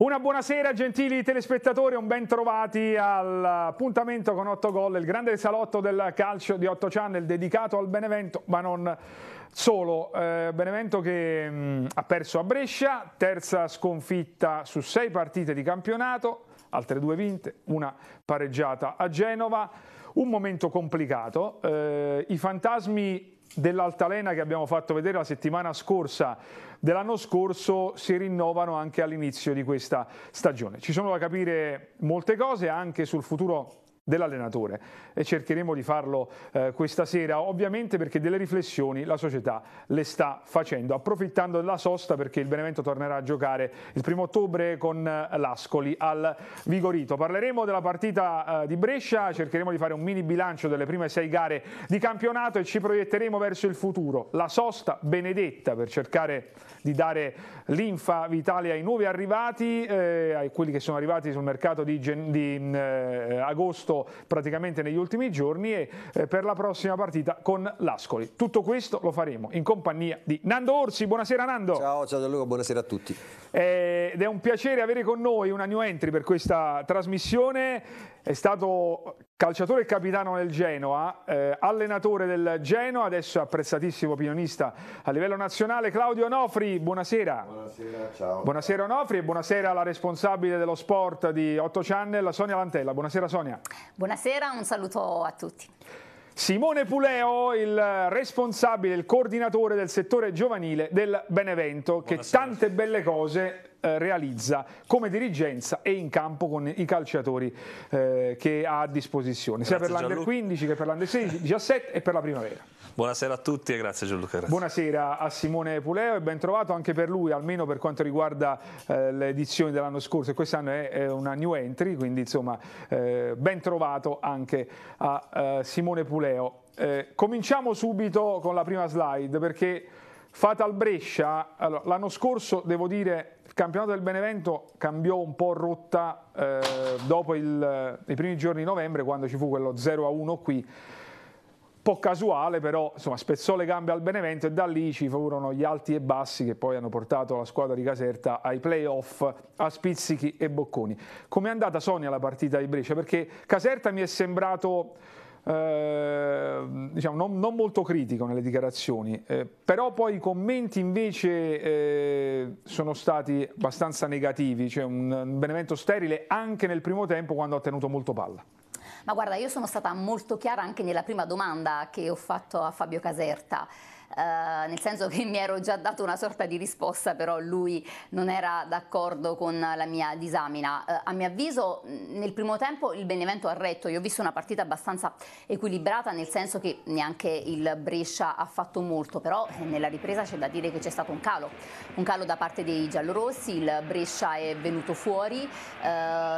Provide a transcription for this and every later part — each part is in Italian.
Una buonasera gentili telespettatori, un ben trovati all'appuntamento con 8 gol, il grande salotto del calcio di 8 Channel dedicato al Benevento, ma non solo. Eh, Benevento che mh, mm, ha perso a Brescia, terza sconfitta su 6 partite di campionato, altre due vinte, una pareggiata a Genova, un momento complicato. Eh, I fantasmi dell'altalena che abbiamo fatto vedere la settimana scorsa dell'anno scorso si rinnovano anche all'inizio di questa stagione. Ci sono da capire molte cose anche sul futuro dell'allenatore e cercheremo di farlo eh, questa sera ovviamente perché delle riflessioni la società le sta facendo approfittando della sosta perché il Benevento tornerà a giocare il primo ottobre con eh, l'Ascoli al Vigorito parleremo della partita eh, di Brescia cercheremo di fare un mini bilancio delle prime sei gare di campionato e ci proietteremo verso il futuro la sosta benedetta per cercare di dare linfa vitale ai nuovi arrivati, eh, ai quelli che sono arrivati sul mercato di, di mm, eh, agosto praticamente negli ultimi giorni e eh, per la prossima partita con l'Ascoli. Tutto questo lo faremo in compagnia di Nando Orsi. Buonasera Nando. Ciao, ciao Gianluca, buonasera a tutti. Eh, ed è un piacere avere con noi una new entry per questa trasmissione è stato calciatore e capitano del Genoa, eh, allenatore del Genoa, adesso apprezzatissimo opinionista a livello nazionale. Claudio Onofri, buonasera. Buonasera, ciao. Buonasera Onofri e buonasera alla responsabile dello sport di 8 Channel, Sonia Lantella. Buonasera Sonia. Buonasera, un saluto a tutti. Simone Puleo, il responsabile, il coordinatore del settore giovanile del Benevento, buonasera. che tante belle cose eh, realizza come dirigenza e in campo con i calciatori eh, che ha a disposizione, grazie sia per l'Under 15 che per l'Under 16, 17 e per la primavera. Buonasera a tutti e grazie Gianluca. Grazie. Buonasera a Simone Puleo e ben trovato anche per lui, almeno per quanto riguarda eh, le edizioni dell'anno scorso e quest'anno è, è, una new entry, quindi insomma eh, ben trovato anche a eh, Simone Puleo. cominciamo subito con la prima slide perché Fatal Brescia, allora, l'anno scorso devo dire campionato del Benevento cambiò un po' rotta eh, dopo il, i primi giorni di novembre quando ci fu quello 0-1 qui. Un po' casuale però, insomma, spezzò le gambe al Benevento e da lì ci furono gli alti e bassi che poi hanno portato la squadra di Caserta ai playoff a Spizzichi e Bocconi. Com'è andata Sonia la partita di Brescia? Perché Caserta mi è sembrato Ehm, diciamo, non, non, molto critico nelle dichiarazioni, eh, però poi i commenti invece eh, sono stati abbastanza negativi, cioè un, un Benevento sterile anche nel primo tempo quando ha tenuto molto palla. Ma guarda, io sono stata molto chiara anche nella prima domanda che ho fatto a Fabio Caserta. Eh, nel senso che mi ero già dato una sorta di risposta, però lui non era d'accordo con la mia disamina. Eh, a mio avviso nel primo tempo il Benevento ha retto, io ho visto una partita abbastanza equilibrata, nel senso che neanche il Brescia ha fatto molto, però eh, nella ripresa c'è da dire che c'è stato un calo, un calo da parte dei giallorossi, il Brescia è venuto fuori eh,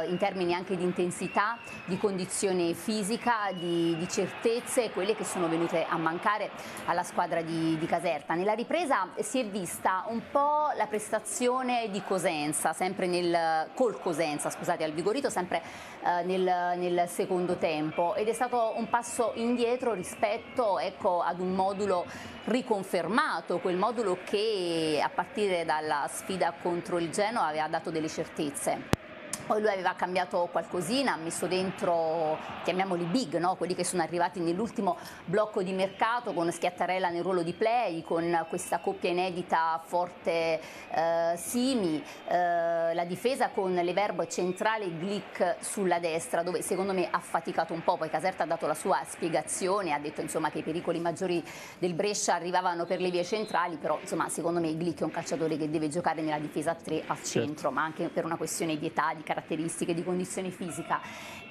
in termini anche di intensità, di condizione fisica, di, di certezze, quelle che sono venute a mancare alla squadra di di, Caserta. Nella ripresa si è vista un po' la prestazione di Cosenza, sempre nel, col Cosenza, scusate, al Vigorito, sempre eh, nel, nel, secondo tempo ed è stato un passo indietro rispetto ecco, ad un modulo riconfermato, quel modulo che a partire dalla sfida contro il Genoa aveva dato delle certezze. Poi lui aveva cambiato qualcosina, ha messo dentro, chiamiamoli big, no? quelli che sono arrivati nell'ultimo blocco di mercato con Schiattarella nel ruolo di play, con questa coppia inedita forte eh, Simi, eh, la difesa con l'everbo centrale e Glick sulla destra, dove secondo me ha faticato un po', poi Caserta ha dato la sua spiegazione, ha detto insomma, che i pericoli maggiori del Brescia arrivavano per le vie centrali, però insomma, secondo me Glick è un calciatore che deve giocare nella difesa a tre al certo. centro, certo. ma anche per una questione di età, di caratteristiche, di condizione fisica.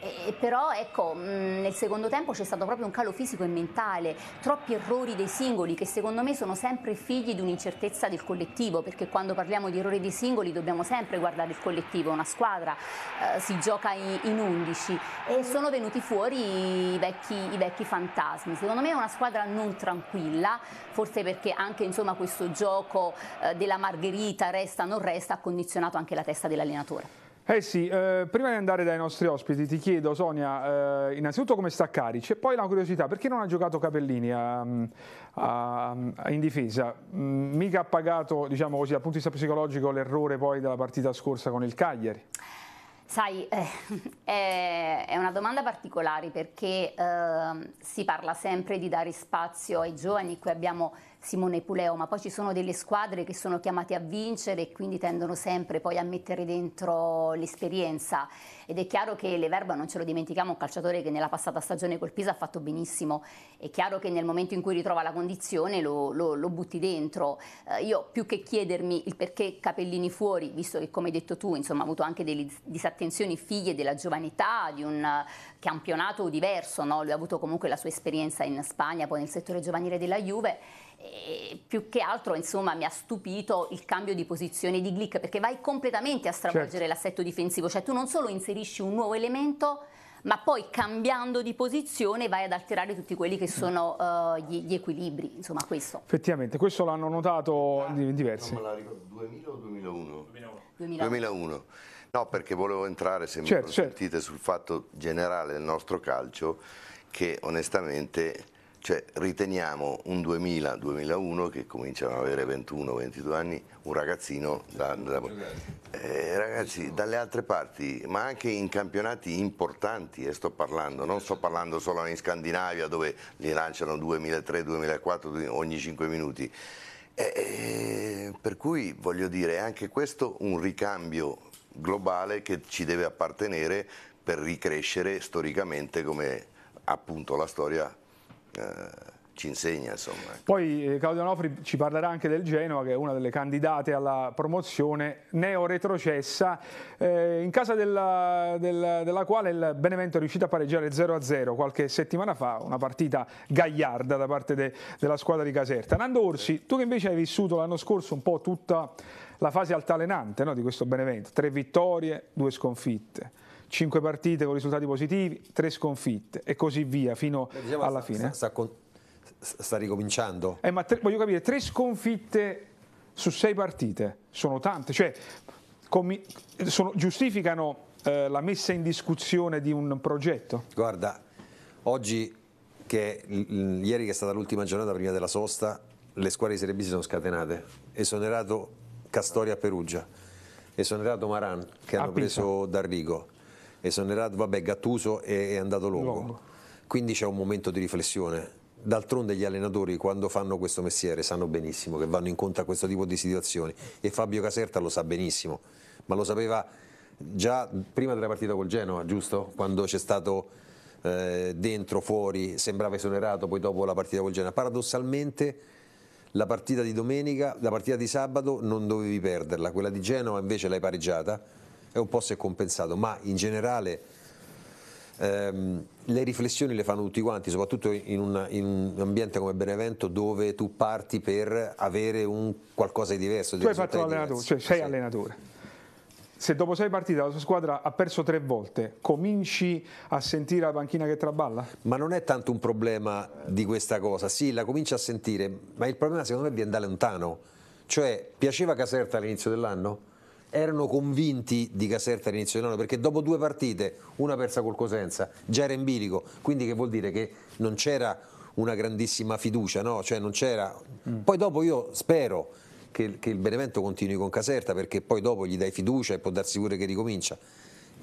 E, però ecco, mm, nel secondo tempo c'è stato proprio un calo fisico e mentale, troppi errori dei singoli che secondo me sono sempre figli di un'incertezza del collettivo, perché quando parliamo di errori dei singoli dobbiamo sempre guardare il collettivo, una squadra eh, si gioca in, in 11 e sono venuti fuori i vecchi, i vecchi fantasmi. Secondo me è una squadra non tranquilla, forse perché anche insomma, questo gioco eh, della Margherita resta non resta ha condizionato anche la testa dell'allenatore. Eh sì, eh, prima di andare dai nostri ospiti ti chiedo Sonia, eh, innanzitutto come sta Carici e poi la curiosità, perché non ha giocato Capellini ehm, a, a, a in difesa? Mm, mica ha pagato, diciamo così, dal punto di vista psicologico l'errore poi della partita scorsa con il Cagliari? Sai, eh, è una domanda particolare perché ehm, si parla sempre di dare spazio ai giovani, qui abbiamo Simone Puleo, ma poi ci sono delle squadre che sono chiamate a vincere e quindi tendono sempre poi a mettere dentro l'esperienza ed è chiaro che Leverba, non ce lo dimentichiamo, un calciatore che nella passata stagione col Pisa ha fatto benissimo, è chiaro che nel momento in cui ritrova la condizione lo, lo, lo butti dentro. Eh, io più che chiedermi il perché Capellini fuori, visto che come hai detto tu insomma, ha avuto anche delle disattenzioni figlie della giovanità, di un eh, campionato diverso, no? lui ha avuto comunque la sua esperienza in Spagna, poi nel settore giovanile della Juve e eh, più che altro insomma mi ha stupito il cambio di posizione di Glick perché vai completamente a stravolgere certo. l'assetto difensivo cioè tu non solo inserisci un nuovo elemento ma poi cambiando di posizione vai ad alterare tutti quelli che sono uh, gli, gli, equilibri, insomma questo. Effettivamente, questo l'hanno notato ah, diversi. Non me la ricordo, 2000 o 2001? 2001. 2001. 2001. No, perché volevo entrare, se certo, mi certo. consentite, certo. sul fatto generale del nostro calcio che onestamente cioè, riteniamo un 2000-2001 che cominciano ad avere 21-22 anni un ragazzino da, da, eh, ragazzi dalle altre parti ma anche in campionati importanti e sto parlando non sto parlando solo in Scandinavia dove li lanciano 2003-2004 ogni 5 minuti eh, eh, per cui voglio dire è anche questo un ricambio globale che ci deve appartenere per ricrescere storicamente come appunto la storia eh, ci insegna insomma. Poi eh, Claudio Onofri ci parlerà anche del Genoa che è una delle candidate alla promozione neo-retrocessa eh, in casa della, della, della, quale il Benevento è riuscito a pareggiare 0-0 qualche settimana fa, una partita gagliarda da parte de, della squadra di Caserta. Nando Orsi, tu che invece hai vissuto l'anno scorso un po' tutta la fase altalenante no, di questo Benevento, tre vittorie, due sconfitte 5 partite con risultati positivi, 3 sconfitte e così via fino diciamo, alla fine. Sta, sta, sta ricominciando. Eh, ma tre, voglio capire, 3 sconfitte su 6 partite sono tante, cioè commi, sono, giustificano eh, la messa in discussione di un progetto? Guarda, oggi che ieri che è stata l'ultima giornata prima della sosta, le squadre di Serie B si sono scatenate, esonerato Castoria a Perugia, esonerato Maran che ah, hanno preso D'Arrigo esonerato, vabbè Gattuso è, è andato lungo. lungo. Quindi c'è un momento di riflessione. D'altronde gli allenatori quando fanno questo mestiere sanno benissimo che vanno incontro a questo tipo di situazioni e Fabio Caserta lo sa benissimo, ma lo sapeva già prima della partita col Genoa, giusto? Quando c'è stato eh, dentro, fuori, sembrava esonerato poi dopo la partita col Genoa. Paradossalmente la partita di domenica, la partita di sabato non dovevi perderla, quella di Genova invece l'hai pareggiata e un po' si è compensato, ma in generale ehm, le riflessioni le fanno tutti quanti, soprattutto in, una, in, un ambiente come Benevento dove tu parti per avere un qualcosa di diverso. Tu hai fatto l'allenatore, cioè sei sì. allenatore se dopo sei partite la tua squadra ha perso tre volte, cominci a sentire la panchina che traballa? Ma non è tanto un problema di questa cosa, sì, la cominci a sentire, ma il problema secondo me viene da lontano. Cioè, piaceva Caserta all'inizio dell'anno? erano convinti di Caserta all'inizio dell'anno perché dopo due partite, una persa col Cosenza, già era in bilico, quindi che vuol dire che non c'era una grandissima fiducia, no? cioè non c'era. Mm. Poi dopo io spero che, che, il Benevento continui con Caserta perché poi dopo gli dai fiducia e può darsi pure che ricomincia.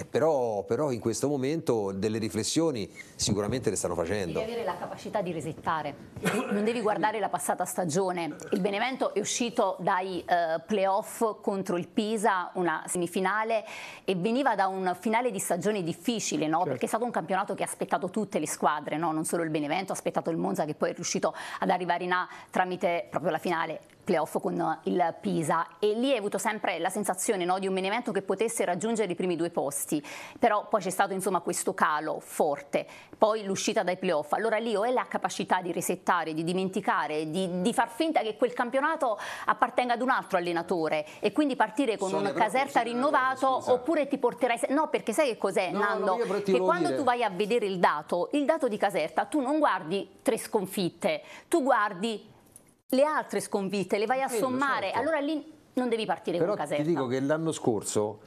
Però, però, in questo momento delle riflessioni sicuramente le stanno facendo. Devi avere la capacità di resettare, non devi guardare la passata stagione. Il Benevento è uscito dai uh, playoff contro il Pisa, una semifinale, e veniva da un finale di stagione difficile, no? certo. perché è stato un campionato che ha aspettato tutte le squadre, no? non solo il Benevento, ha aspettato il Monza che poi è riuscito ad arrivare in A tramite proprio la finale playoff con il Pisa e lì hai avuto sempre la sensazione no, di un Benevento che potesse raggiungere i primi due posti, però poi c'è stato insomma, questo calo forte, poi l'uscita dai playoff, allora lì o è la capacità di resettare, di dimenticare, di, di, far finta che quel campionato appartenga ad un altro allenatore e quindi partire con Sonia, un Caserta rinnovato oppure ti porterai... No, perché sai che cos'è no, Nando? No, che quando dire. tu vai a vedere il dato, il dato di Caserta, tu non guardi tre sconfitte, tu guardi le altre sconfitte, le vai a sommare, certo. allora lì non devi partire Però con Casetta. ti dico che l'anno scorso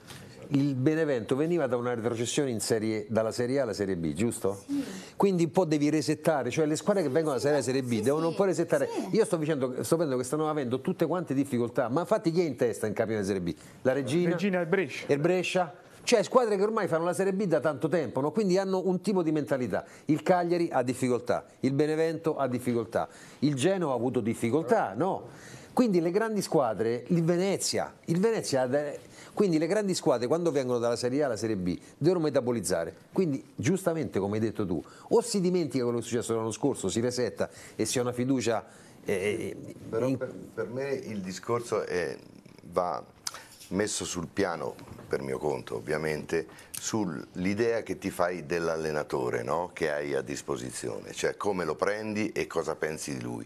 il Benevento veniva da una retrocessione in serie, dalla Serie A alla Serie B, giusto? Sì. Quindi un po' devi resettare, cioè le squadre che vengono da Serie A alla Serie B sì, devono sì, un po' resettare. Io sto, dicendo, sto vedendo che stanno avendo tutte quante difficoltà, ma infatti chi è in testa in campione di Serie B? La Regina? La Regina e il Brescia. Il Brescia? Cioè squadre che ormai fanno la Serie B da tanto tempo, no? quindi hanno un tipo di mentalità. Il Cagliari ha difficoltà, il Benevento ha difficoltà, il Genoa ha avuto difficoltà, no? Quindi le grandi squadre, il Venezia, il Venezia quindi le grandi squadre quando vengono dalla Serie A alla Serie B devono metabolizzare. Quindi giustamente come hai detto tu, o si dimentica quello che è successo l'anno scorso, si resetta e si ha una fiducia. Eh, Però in... per, per, me il discorso è, va messo sul piano per mio conto ovviamente, sull'idea che ti fai dell'allenatore no? che hai a disposizione, cioè come lo prendi e cosa pensi di lui.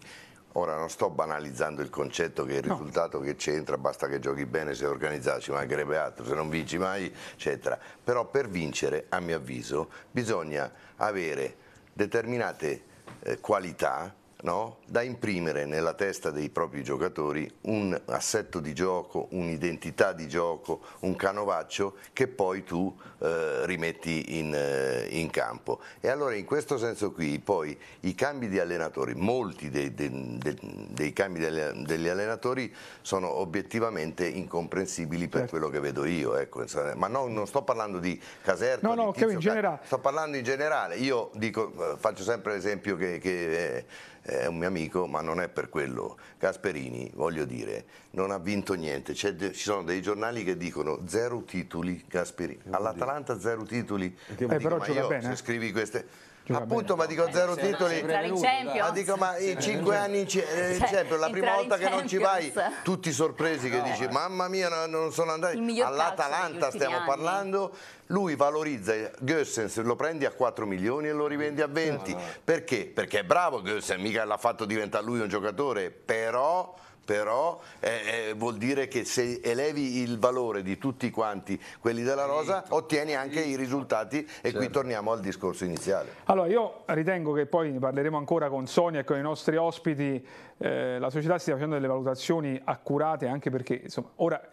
Ora non sto banalizzando il concetto che il no. risultato che c'entra basta che giochi bene, sei organizzato, ci mancherebbe altro, se non vinci mai, eccetera. Però per vincere, a mio avviso, bisogna avere determinate eh, qualità no? da imprimere nella testa dei propri giocatori un assetto di gioco, un'identità di gioco, un canovaccio che poi tu eh, rimetti in, eh, in, campo. E allora in questo senso qui poi i cambi di allenatori, molti dei, dei, dei, dei cambi degli allenatori sono obiettivamente incomprensibili per certo. quello che vedo io, ecco. ma no, non sto parlando di Caserta, no, no, Tizio, sto parlando in generale, io dico, eh, faccio sempre l'esempio che, che eh, è un mio amico, ma non è per quello. Gasperini, voglio dire, non ha vinto niente. ci sono dei giornali che dicono zero titoli Gasperini. All'Atalanta zero titoli. Eh, dico, però ma io, bene. se eh? scrivi queste Appunto, ma dico zero titoli. Ma dico, ma i cinque anni in Champions, eh, certo, la prima volta che non ci vai, tutti sorpresi che dici, eh. mamma mia, non sono andati. All'Atalanta stiamo parlando, lui valorizza Gossens, lo prendi a 4 milioni e lo rivendi a 20. Perché? Perché è bravo Gossens, mica l'ha fatto diventare lui un giocatore, però però eh, eh, vuol dire che se elevi il valore di tutti quanti quelli della rosa ottieni anche i risultati e certo. qui torniamo al discorso iniziale. Allora io ritengo che poi ne parleremo ancora con Sonia e con i nostri ospiti, eh, la società stia facendo delle valutazioni accurate anche perché insomma, ora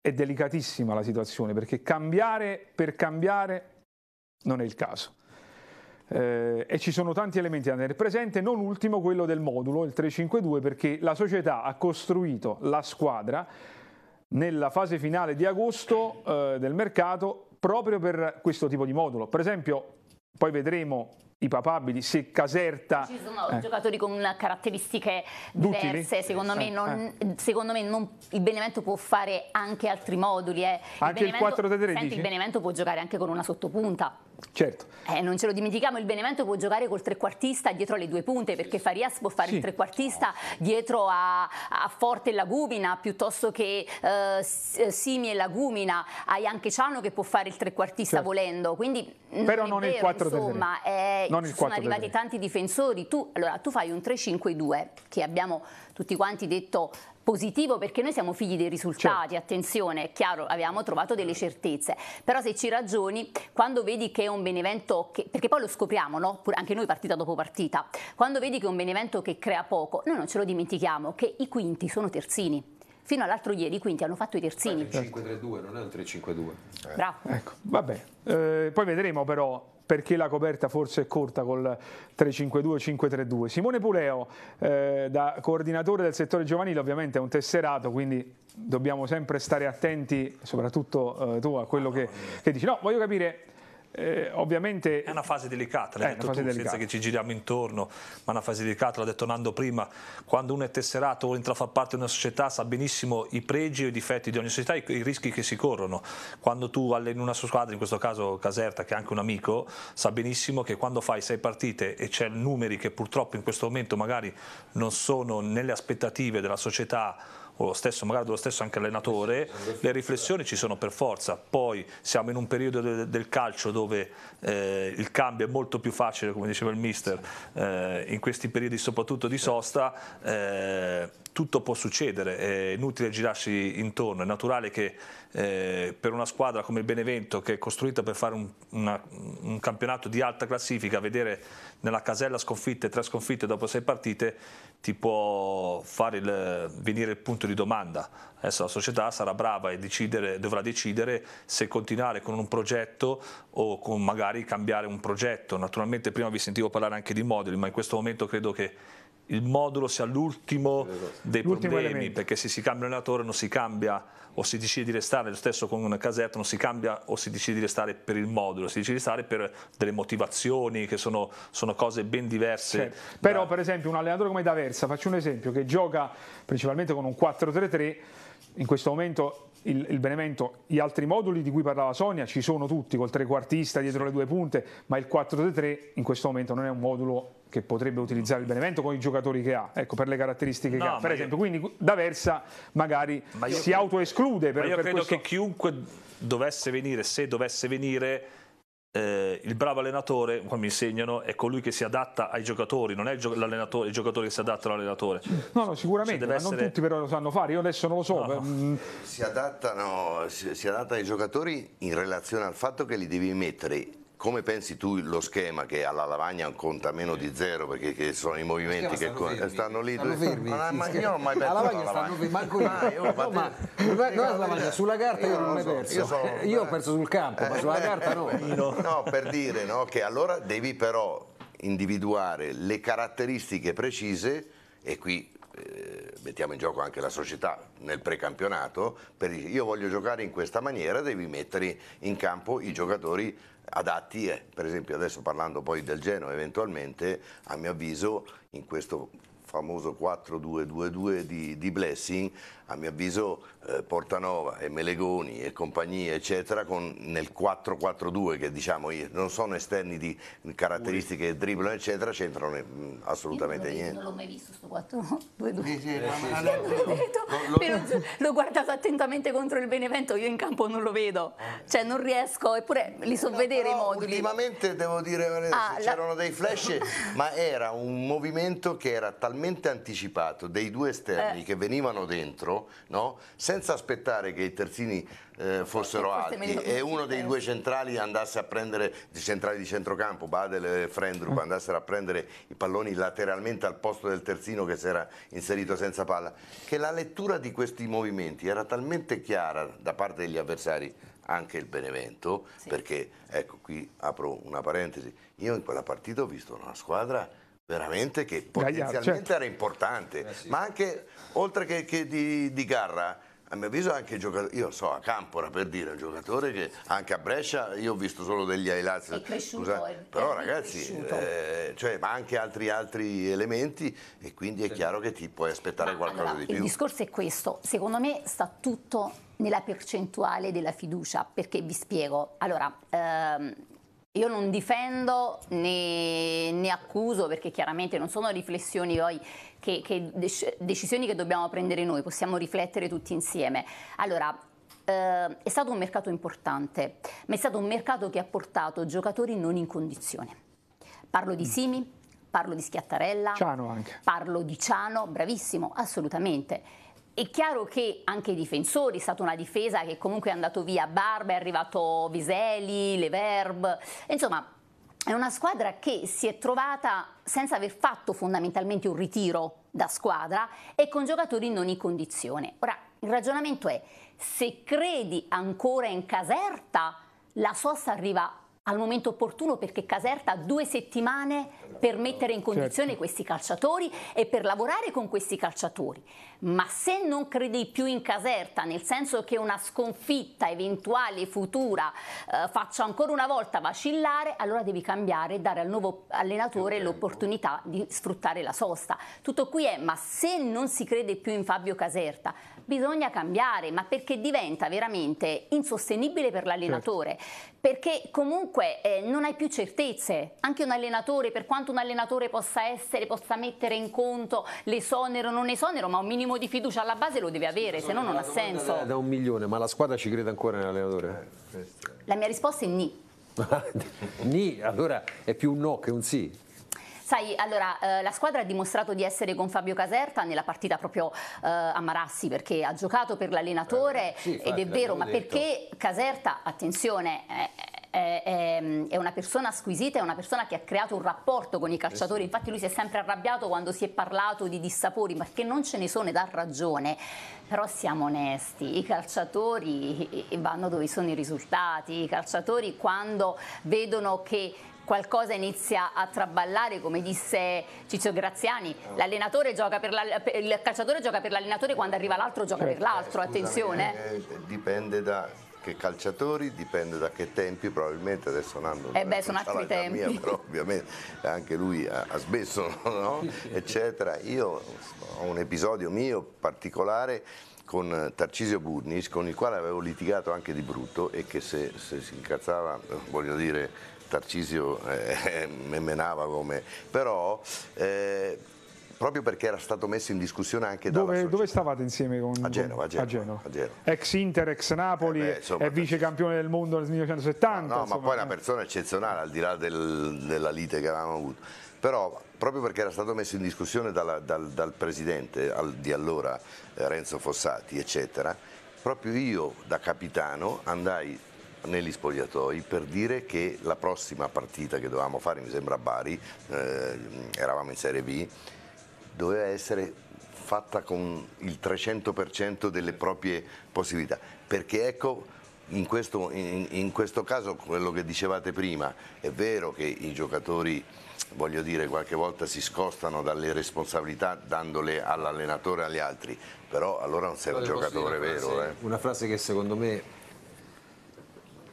è delicatissima la situazione perché cambiare per cambiare non è il caso eh, e ci sono tanti elementi da tenere presente, non ultimo quello del modulo, il 352, perché la società ha costruito la squadra nella fase finale di agosto eh, del mercato proprio per questo tipo di modulo. Per esempio, poi vedremo i papabili, se Caserta... Ci sono eh. giocatori con caratteristiche diverse, secondo, me eh, non, eh. secondo me, non, il Benevento può fare anche altri moduli. Eh. Anche il, il 4 3 3 il Benevento può giocare anche con una sottopunta. Certo. Eh, non ce lo dimentichiamo, il Benevento può giocare col trequartista dietro le due punte perché Farias può fare sì. il trequartista dietro a, a Forte e Lagumina piuttosto che eh, Simi e Lagumina, hai anche Ciano che può fare il trequartista certo. volendo, quindi non però non, vero, il 4 insomma, eh, non il sono arrivati tanti difensori, tu, allora, tu fai un 3-5-2 che abbiamo tutti quanti detto positivo perché noi siamo figli dei risultati, certo. attenzione, è chiaro, abbiamo trovato delle certo. certezze, però se ci ragioni, quando vedi che è un Benevento, che, perché poi lo scopriamo, no? anche noi partita dopo partita, quando vedi che è un Benevento che crea poco, noi non ce lo dimentichiamo, che i quinti sono terzini, fino all'altro ieri quindi hanno fatto i terzini. È un 5-3-2, non è un 3-5-2. Eh. Bravo. Ecco, vabbè. Eh, poi vedremo però perché la coperta forse è corta col 352-532. Simone Puleo, eh, da coordinatore del settore giovanile, ovviamente è un tesserato, quindi dobbiamo sempre stare attenti, soprattutto eh, tu, a quello che, che dici. No, voglio capire eh, ovviamente... È una fase delicata, l'hai detto tu, delicata. senza che ci giriamo intorno, ma è una fase delicata, l'ha detto Nando prima, quando uno è tesserato o entra a far parte di una società sa benissimo i pregi e i difetti di ogni società e i rischi che si corrono. Quando tu alleni una sua squadra, in questo caso Caserta, che è anche un amico, sa benissimo che quando fai sei partite e c'è numeri che purtroppo in questo momento magari non sono nelle aspettative della società o lo stesso, magari dello stesso anche allenatore, le riflessioni ci sono per forza. Poi siamo in un periodo de del calcio dove eh, il cambio è molto più facile, come diceva il mister, eh, in questi periodi soprattutto di sosta. Eh, tutto può succedere, è inutile girarsi intorno, è naturale che eh, per una squadra come il Benevento che è costruita per fare un, una, un, campionato di alta classifica, vedere nella casella sconfitte, tre sconfitte dopo sei partite, ti può fare il, venire il punto di domanda. Adesso la società sarà brava e decidere, dovrà decidere se continuare con un progetto o con magari cambiare un progetto. Naturalmente prima vi sentivo parlare anche di moduli, ma in questo momento credo che il modulo sia l'ultimo esatto. dei problemi, elemento. perché se si cambia allenatore non si cambia o si decide di restare, lo stesso con una casetta, non si cambia o si decide di restare per il modulo, si decide di restare per delle motivazioni che sono, sono cose ben diverse. Certo. Da... Però per esempio un allenatore come D'Aversa, faccio un esempio, che gioca principalmente con un 4-3-3, in questo momento il, il, Benevento, gli altri moduli di cui parlava Sonia ci sono tutti, col trequartista dietro le due punte, ma il 4-3-3 in questo momento non è un modulo che potrebbe utilizzare il Benevento con i giocatori che ha, ecco, per le caratteristiche no, che ha. Per esempio, io... quindi da Versa magari ma si credo... autoesclude. Per, ma io per credo questo... che chiunque dovesse venire, se dovesse venire, eh, il bravo allenatore, come mi insegnano, è colui che si adatta ai giocatori, non è il, gio il giocatore che si adatta all'allenatore. No, no, cioè, sicuramente, ma essere... non tutti però lo sanno fare, io adesso non lo so. No, per... Mm. Si, adattano, si, si adatta ai giocatori in relazione al fatto che li devi mettere come pensi tu lo schema che alla lavagna conta meno di zero perché sono i movimenti che stanno, fermi. stanno lì stanno fermi, ma, ma io non ho mai perso la lavagna, stanno fermi, manco ah, io. Ah, no, ma, sulla carta io, non l'ho mai perso io, sono, io, ho eh, perso sul campo eh, ma sulla eh, carta no no per dire no, che allora devi però individuare le caratteristiche precise e qui eh, mettiamo in gioco anche la società nel precampionato per dire io voglio giocare in questa maniera devi mettere in campo i giocatori adatti, eh, per esempio adesso parlando poi del Genoa eventualmente, a mio avviso in questo famoso 4-2-2-2 di, di Blessing a mio avviso eh, Portanova e Melegoni e compagnia eccetera con, nel 4-4-2 che diciamo non sono esterni di caratteristiche dribble eccetera c'entrano eh, assolutamente non niente. Non l'ho mai visto sto 4-2-2. Eh, sì, eh, sì. L'ho guardato attentamente contro il Benevento, io in campo non lo vedo, eh. cioè non riesco, eppure li so eh, no, vedere i moduli. Ultimamente devo dire ah, c'erano la... dei flash, ma era un movimento che era talmente anticipato dei due esterni che venivano dentro centro, no? senza aspettare che i terzini eh, fossero alti e uno dei due centrali andasse a prendere, i centrali di centrocampo, Badel e Frendrup, mm. andassero a prendere i palloni lateralmente al posto del terzino che si era inserito senza palla, che la lettura di questi movimenti era talmente chiara da parte degli avversari anche il Benevento, sì. perché ecco qui apro una parentesi, io in quella partita ho visto una squadra veramente che cioè potenzialmente Gagliardo, certo. era importante, eh sì. ma anche oltre che, che di, di, garra, a mio avviso anche giocatore, io so a Campora per dire, un giocatore che anche a Brescia io ho visto solo degli highlights, scusate, però ragazzi, eh, cioè, ma anche altri, altri, elementi e quindi è sì. chiaro che ti puoi aspettare ma qualcosa allora, di più. Il discorso è questo, secondo me sta tutto nella percentuale della fiducia, perché vi spiego, allora... Ehm, io non difendo né, né, accuso perché chiaramente non sono riflessioni poi che, che decisioni che dobbiamo prendere noi, possiamo riflettere tutti insieme. Allora, eh, è stato un mercato importante, ma è stato un mercato che ha portato giocatori non in condizione. Parlo di mm. Simi, parlo di Schiattarella, Ciano anche. parlo di Ciano, bravissimo, assolutamente. È chiaro che anche i difensori, è stata una difesa che comunque è andato via Barba, è arrivato Viseli, Leverb, insomma è una squadra che si è trovata senza aver fatto fondamentalmente un ritiro da squadra e con giocatori non in condizione. Ora, il ragionamento è, se credi ancora in Caserta, la sosta arriva al momento opportuno perché Caserta ha due settimane per mettere in certo. condizione certo. questi calciatori e per lavorare con questi calciatori. Ma se non credi più in Caserta, nel senso che una sconfitta eventuale futura eh, faccia ancora una volta vacillare, allora devi cambiare e dare al nuovo allenatore l'opportunità di sfruttare la sosta. Tutto qui è, ma se non si crede più in Fabio Caserta, bisogna cambiare, ma perché diventa veramente insostenibile per l'allenatore, certo. perché comunque eh, non hai più certezze, anche un allenatore, per quanto un allenatore possa essere, possa mettere in conto l'esonero o non esonero, ma un minimo di fiducia alla base lo deve avere, se no non ha senso. da un milione, ma la squadra ci crede ancora nell'allenatore? La mia risposta è ni. ni, allora è più un no che un sì. Sai, allora, eh, la squadra ha dimostrato di essere con Fabio Caserta nella partita proprio eh, a Marassi perché ha giocato per l'allenatore eh, sì, ed è vero, ma detto. perché Caserta, attenzione, è, una persona squisita, è una persona che ha creato un rapporto con i eh calciatori, infatti lui si è sempre arrabbiato quando si è parlato di dissapori, perché non ce ne sono ed ha ragione, però siamo onesti, i calciatori eh, vanno dove sono i risultati, i calciatori quando vedono che qualcosa inizia a traballare, come disse Ciccio Graziani, l'allenatore gioca per la, il calciatore gioca per l'allenatore quando arriva l'altro gioca per certo, eh, l'altro, attenzione. Eh, eh, dipende da che calciatori, dipende da che tempi, probabilmente adesso Nando eh beh, sono altri tempi. Mia, però ovviamente anche lui ha, ha smesso, no? eccetera. Io ho un episodio mio particolare con Tarcisio Burnis, con il quale avevo litigato anche di brutto e che se, se si incazzava, voglio dire, Tarcisio eh, menava come... però eh, proprio perché era stato messo in discussione anche dalla dove, Dove stavate insieme? Con, a, Genova, a, Genova, a, Genova. a Genova. Ex Inter, ex Napoli, eh è vice campione del mondo nel 1970. No, no ma poi è una persona eccezionale al di là del, della lite che avevamo avuto. Però proprio perché era stato messo in discussione dalla, dal, dal, presidente al, di allora, eh, Renzo Fossati, eccetera, proprio io da capitano andai negli spogliatoi per dire che la prossima partita che dovevamo fare, mi sembra a Bari, eh, eravamo in Serie B, doveva essere fatta con il 300% delle proprie possibilità. Perché ecco, in questo, in, in questo, caso quello che dicevate prima, è vero che i giocatori voglio dire qualche volta si scostano dalle responsabilità dandole all'allenatore e agli altri, però allora non sei un giocatore vero. Frase, eh. Una frase che secondo me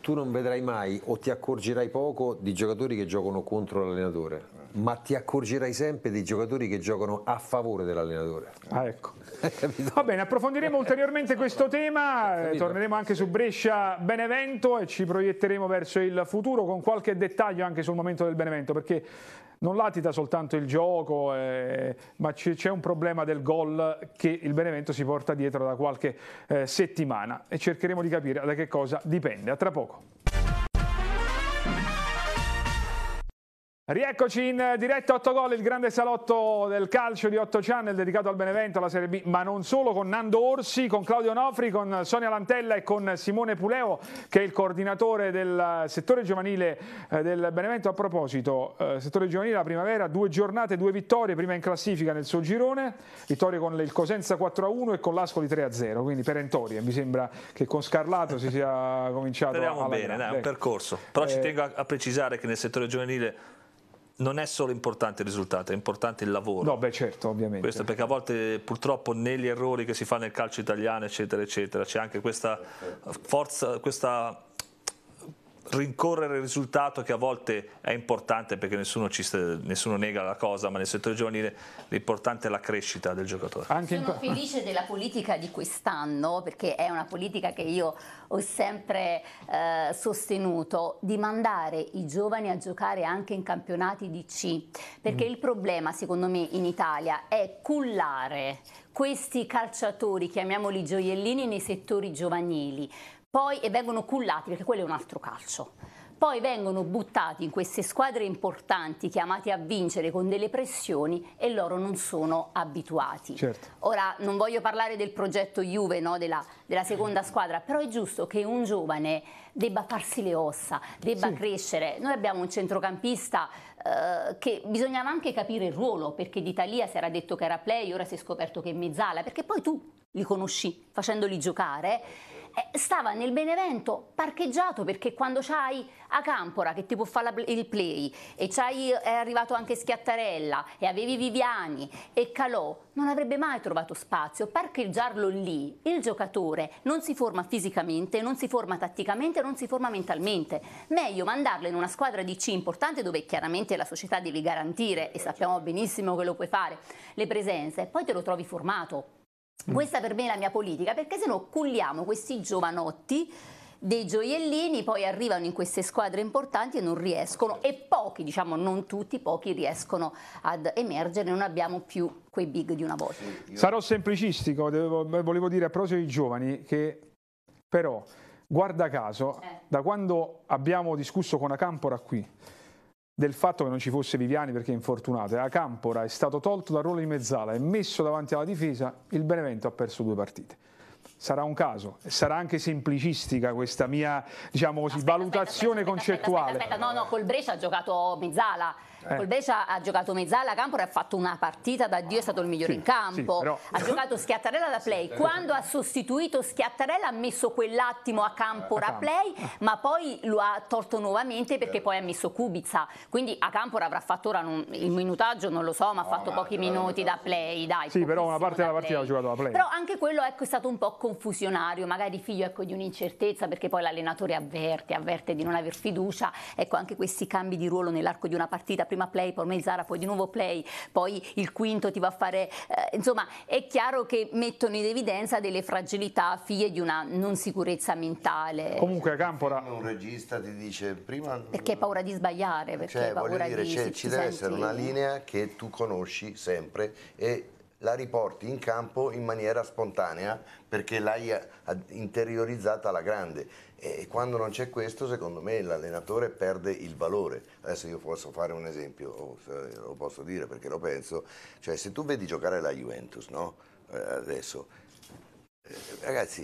tu non vedrai mai o ti accorgerai poco di giocatori che giocano contro l'allenatore, ma ti accorgerai sempre di giocatori che giocano a favore dell'allenatore. Ah, ecco. Va bene, approfondiremo ulteriormente questo tema, eh, torneremo anche su Brescia-Benevento e ci proietteremo verso il futuro con qualche dettaglio anche sul momento del Benevento, perché non latita soltanto il gioco, eh, ma c'è un problema del gol che il Benevento si porta dietro da qualche eh, settimana e cercheremo di capire da che cosa dipende. A tra poco. Rieccoci in diretta 8 gol, il grande salotto del calcio di 8 channel dedicato al Benevento, alla Serie B, ma non solo, con Nando Orsi, con Claudio Nofri, con Sonia Lantella e con Simone Puleo, che è il coordinatore del settore giovanile eh, del Benevento. A proposito, eh, settore giovanile la primavera, due giornate, due vittorie, prima in classifica nel suo girone, vittorie con il Cosenza 4-1 e con l'Ascoli 3-0, quindi perentorie. Mi sembra che con Scarlato si sia cominciato Speriamo bene, è un percorso. Però eh... ci tengo a precisare che nel settore giovanile non è solo importante il risultato, è importante il lavoro. No, beh, certo, ovviamente. Questo perché a volte purtroppo negli errori che si fa nel calcio italiano, eccetera, eccetera, c'è anche questa forza, questa rincorrere il risultato che a volte è importante perché nessuno, ci, nessuno nega la cosa, ma nel settore giovanile l'importante è la crescita del giocatore. Anche Sono felice della politica di quest'anno perché è una politica che io ho sempre eh, sostenuto di mandare i giovani a giocare anche in campionati di C perché mm. il problema secondo me in Italia è cullare questi calciatori, chiamiamoli gioiellini, nei settori giovanili poi e vengono cullati perché quello è un altro calcio. Poi vengono buttati in queste squadre importanti chiamate a vincere con delle pressioni e loro non sono abituati. Certo. Ora non voglio parlare del progetto Juve, no, della, della, seconda squadra, però è giusto che un giovane debba farsi le ossa, debba sì. crescere. Noi abbiamo un centrocampista eh, che bisognava anche capire il ruolo, perché d'Italia si era detto che era play, ora si è scoperto che è mezzala, perché poi tu li conosci facendoli giocare eh, stava nel Benevento parcheggiato perché quando c'hai Acampora che ti può fare il play e c'hai, è arrivato anche Schiattarella e avevi Viviani e Calò, non avrebbe mai trovato spazio. Parcheggiarlo lì, il giocatore non si forma fisicamente, non si forma tatticamente, non si forma mentalmente. Meglio mandarlo in una squadra di C importante dove chiaramente la società devi garantire e sappiamo benissimo che lo puoi fare, le presenze, poi te lo trovi formato Mm. Questa per me è la mia politica, perché se no culliamo questi giovanotti dei gioiellini, poi arrivano in queste squadre importanti e non riescono, e pochi, diciamo non tutti, pochi riescono ad emergere, non abbiamo più quei big di una volta. Sarò semplicistico, eh, volevo dire a proposito dei giovani che però, guarda caso, eh. da quando abbiamo discusso con Acampora qui, del fatto che non ci fosse Viviani perché è infortunato. A Campora è stato tolto dal ruolo di mezzala e messo davanti alla difesa, il Benevento ha perso due partite. Sarà un caso, sarà anche semplicistica questa mia diciamo così, aspetta, valutazione aspetta, aspetta, concettuale. no, no, col Brescia ha giocato mezzala eh. Col Brescia ha giocato mezzala, Campora ha fatto una partita da Dio, è stato il migliore sì, in campo, sì, però... ha giocato Schiattarella da play, quando ha sostituito Schiattarella ha messo quell'attimo a Campora a, play, ah. ma poi lo ha tolto nuovamente perché certo. poi ha messo Kubica, quindi a Campora avrà fatto ora non... il minutaggio, non lo so, ma ha fatto pochi minuti da play, dai. Sì, però una parte della partita ha giocato da play. Però anche quello ecco, è stato un po' confusionario, magari figlio ecco, di un'incertezza perché poi l'allenatore avverte, avverte di non aver fiducia, ecco anche questi cambi di ruolo nell'arco di una partita prima play, poi mezz'ora, poi di nuovo play, poi il quinto ti va a fare... Eh, insomma, è chiaro che mettono in evidenza delle fragilità figlie di una non sicurezza mentale. Comunque a Campora... Un regista ti dice prima... Perché hai paura di sbagliare, perché cioè, voglio dire, di... Cioè, ci deve senti... essere una linea che tu conosci sempre e la riporti in campo in maniera spontanea perché l'hai eh, interiorizzata alla grande e quando non c'è questo, secondo me l'allenatore perde il valore. Adesso io posso fare un esempio, lo posso dire perché lo penso. Cioè, se tu vedi giocare la Juventus, no? Eh, adesso, eh, ragazzi,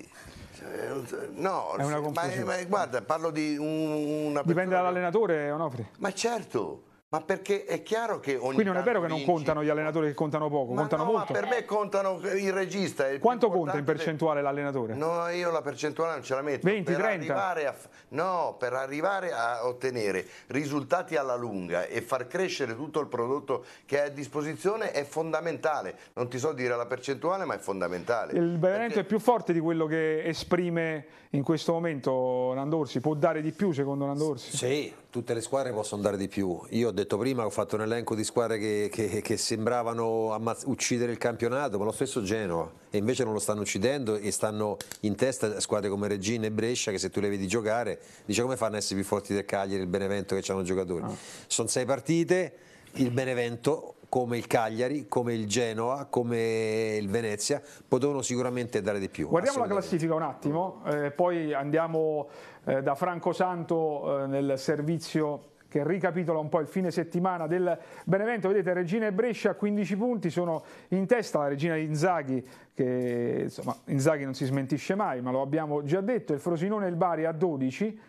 eh, no, è una ma, ma, guarda, parlo di un, una persona... Dipende dall'allenatore, Onofri. Ma certo, ma perché è chiaro che ogni Quindi non è vero che non contano gli allenatori che contano poco, ma contano no, molto. Ma per me contano il regista. Il Quanto conta in percentuale del... l'allenatore? No, io la percentuale non ce la metto. 20, per 30? A... No, per arrivare a ottenere risultati alla lunga e far crescere tutto il prodotto che è a disposizione è fondamentale. Non ti so dire la percentuale, ma è fondamentale. Il Benevento perché... è più forte di quello che esprime in questo momento Nandorsi, può dare di più secondo Nandorsi? Sì, tutte le squadre possono dare di più. Io ho detto prima, ho fatto un elenco di squadre che, che, che sembravano uccidere il campionato, ma lo stesso Genoa, e invece non lo stanno uccidendo e stanno in testa squadre come Regina e Brescia che se tu le vedi giocare, dice come fanno a essere più forti del Cagliari, il Benevento che hanno giocatori. No. Ah. Sono sei partite, il Benevento come il Cagliari, come il Genoa, come il Venezia, potevano sicuramente dare di più. Guardiamo la classifica un attimo, eh, poi andiamo eh, da Franco Santo eh, nel servizio che ricapitola un po' il fine settimana del Benevento, vedete Regina e Brescia a 15 punti, sono in testa la Regina Inzaghi, che insomma Inzaghi non si smentisce mai, ma lo abbiamo già detto, il Frosinone e il Bari a 12,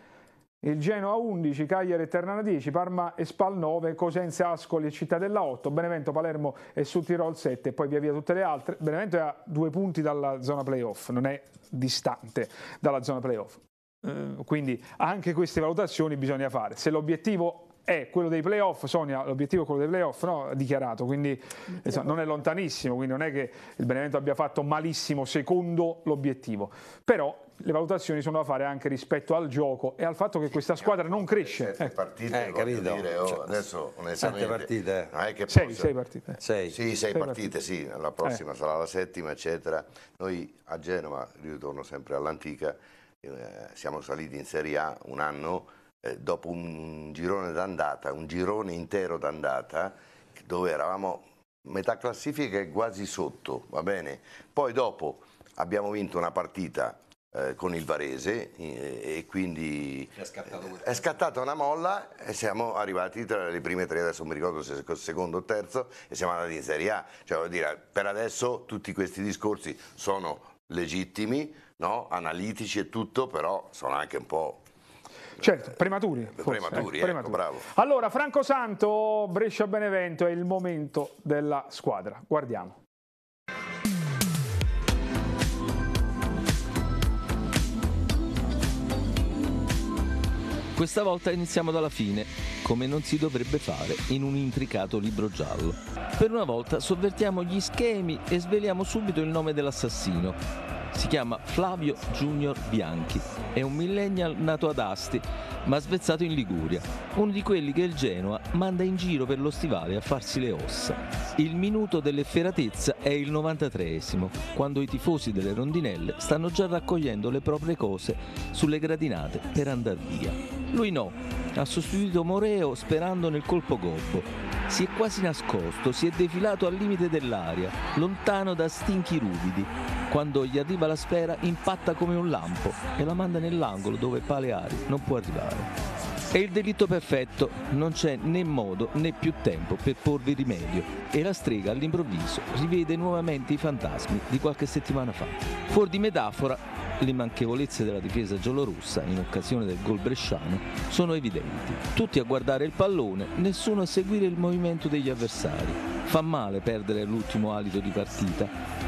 il Genoa a 11, Cagliari e Ternana a 10, Parma e Spal 9, Cosenza, Ascoli e Cittadella 8, Benevento, Palermo e Sud Tirol 7 e poi via via tutte le altre. Benevento è a due punti dalla zona playoff, non è distante dalla zona playoff. Eh, quindi anche queste valutazioni bisogna fare. Se l'obiettivo è quello dei playoff, Sonia, l'obiettivo è quello dei playoff, no? ha dichiarato, quindi insomma, eh, non è lontanissimo, quindi non è che il Benevento abbia fatto malissimo secondo l'obiettivo, però le valutazioni sono da fare anche rispetto al gioco e al fatto che questa squadra non cresce. Eh, sette ecco. partite, eh, capito. Dire, oh, cioè, adesso onestamente... Sette partite? Non è che sei, sei partite. Sei. Sì, sei, sei partite, partite, sì, la prossima eh. sarà la settima, eccetera. Noi a Genova, io torno sempre all'antica, eh, siamo saliti in Serie A un anno eh, dopo un girone d'andata, un girone intero d'andata dove eravamo metà classifica e quasi sotto, va bene? Poi dopo abbiamo vinto una partita eh, con il Varese eh, e quindi è, è, scattata una molla e siamo arrivati tra le prime tre, adesso non mi ricordo se secondo o terzo e siamo andati in Serie A, cioè, dire, per adesso tutti questi discorsi sono legittimi, no? analitici e tutto, però sono anche un po'... Eh, certo, prematuri. Forse. Eh, prematuri, eh, ecco, prematuri. bravo. Allora, Franco Santo, Brescia-Benevento, è il momento della squadra. Guardiamo. Questa volta iniziamo dalla fine, come non si dovrebbe fare in un intricato libro giallo. Per una volta sovvertiamo gli schemi e sveliamo subito il nome dell'assassino, si chiama Flavio Junior Bianchi, è un millennial nato ad Asti, ma svezzato in Liguria, uno di quelli che il Genoa manda in giro per lo stivale a farsi le ossa. Il minuto dell'efferatezza è il 93esimo, quando i tifosi delle rondinelle stanno già raccogliendo le proprie cose sulle gradinate per andare via. Lui no, ha sostituito Moreo sperando nel colpo gobbo, si è quasi nascosto, si è defilato al limite dell'aria, lontano da stinchi ruvidi. Quando gli arriva la sfera impatta come un lampo e la manda nell'angolo dove Paleari non può arrivare. È il delitto perfetto, non c'è né modo né più tempo per porvi rimedio e la strega all'improvviso rivede nuovamente i fantasmi di qualche settimana fa. Fuori di metafora, le manchevolezze della difesa giallorossa in occasione del gol bresciano sono evidenti. Tutti a guardare il pallone, nessuno a seguire il movimento degli avversari. Fa male perdere l'ultimo alito di partita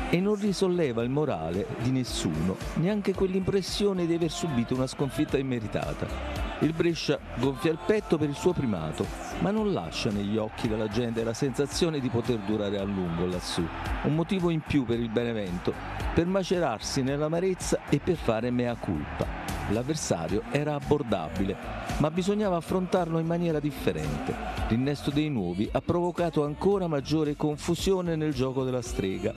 e non risolleva il morale di nessuno, neanche quell'impressione di aver subito una sconfitta immeritata. Il Brescia gonfia il petto per il suo primato, ma non lascia negli occhi della gente la sensazione di poter durare a lungo lassù. Un motivo in più per il Benevento, per macerarsi nell'amarezza e per fare mea culpa. L'avversario era abbordabile, ma bisognava affrontarlo in maniera differente. L'innesto dei nuovi ha provocato ancora maggiore confusione nel gioco della strega.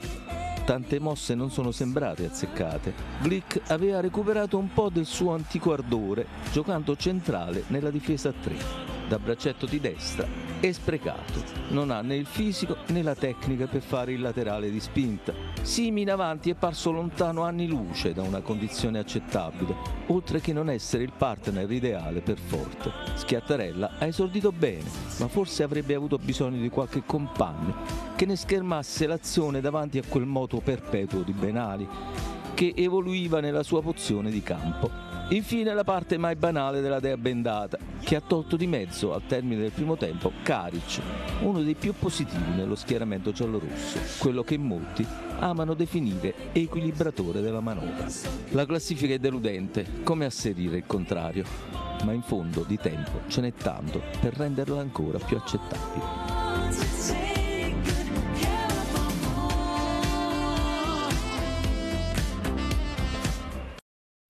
Tante mosse non sono sembrate azzeccate. Glick aveva recuperato un po' del suo antico ardore giocando centrale nella difesa a 3 da braccetto di destra è sprecato. Non ha né il fisico né la tecnica per fare il laterale di spinta. Simi in avanti è parso lontano anni luce da una condizione accettabile, oltre che non essere il partner ideale per Forte. Schiattarella ha esordito bene, ma forse avrebbe avuto bisogno di qualche compagno che ne schermasse l'azione davanti a quel moto perpetuo di Benali che evoluiva nella sua pozione di campo. Infine la parte mai banale della Dea Bendata, che ha tolto di mezzo al termine del primo tempo Karic, uno dei più positivi nello schieramento giallorosso, quello che molti amano definire equilibratore della manovra. La classifica è deludente, come asserire il contrario, ma in fondo di tempo ce n'è tanto per renderla ancora più accettabile.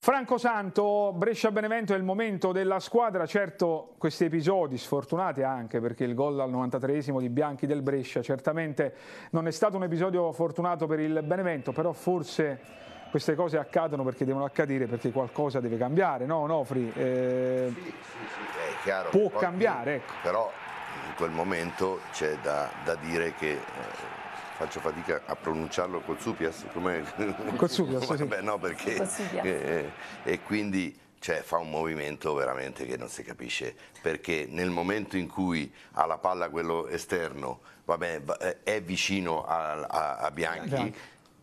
Franco Santo, Brescia-Benevento è il momento della squadra, certo questi episodi sfortunati anche perché il gol al 93esimo di Bianchi del Brescia certamente non è stato un episodio fortunato per il Benevento, però forse queste cose accadono perché devono accadere, perché qualcosa deve cambiare, no Nofri? Eh, sì, sì, sì, chiaro, può cambiare. Ecco. Però in quel momento c'è da, da dire che eh, faccio fatica a pronunciarlo col Supias, come... Col Supias, Vabbè, no, perché... Eh, eh, e quindi cioè, fa un movimento veramente che non si capisce, perché nel momento in cui ha la palla quello esterno, vabbè, eh, è vicino a, a, a Bianchi, Bianchi,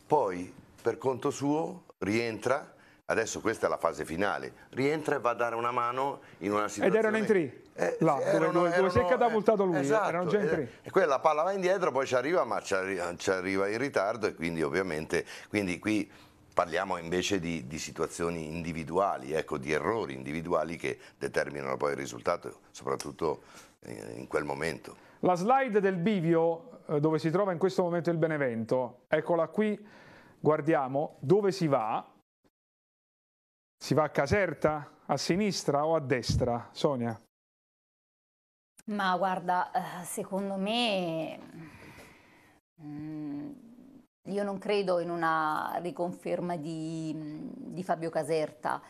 poi per conto suo rientra adesso questa è la fase finale, rientra e va a dare una mano in una situazione... Ed erano in tre? Eh, là, erano, dove, si è catapultato lui, eh, esatto, erano E eh, eh, quella palla va indietro, poi ci arriva, ma ci arriva, ci arriva in ritardo e quindi ovviamente, quindi qui parliamo invece di, di situazioni individuali, ecco, di errori individuali che determinano poi il risultato, soprattutto in quel momento. La slide del bivio dove si trova in questo momento il Benevento, eccola qui, guardiamo dove si va. Si va a Caserta, a sinistra o a destra, Sonia? Ma guarda, eh, secondo me mm, io non credo in una riconferma di, mm, di Fabio Caserta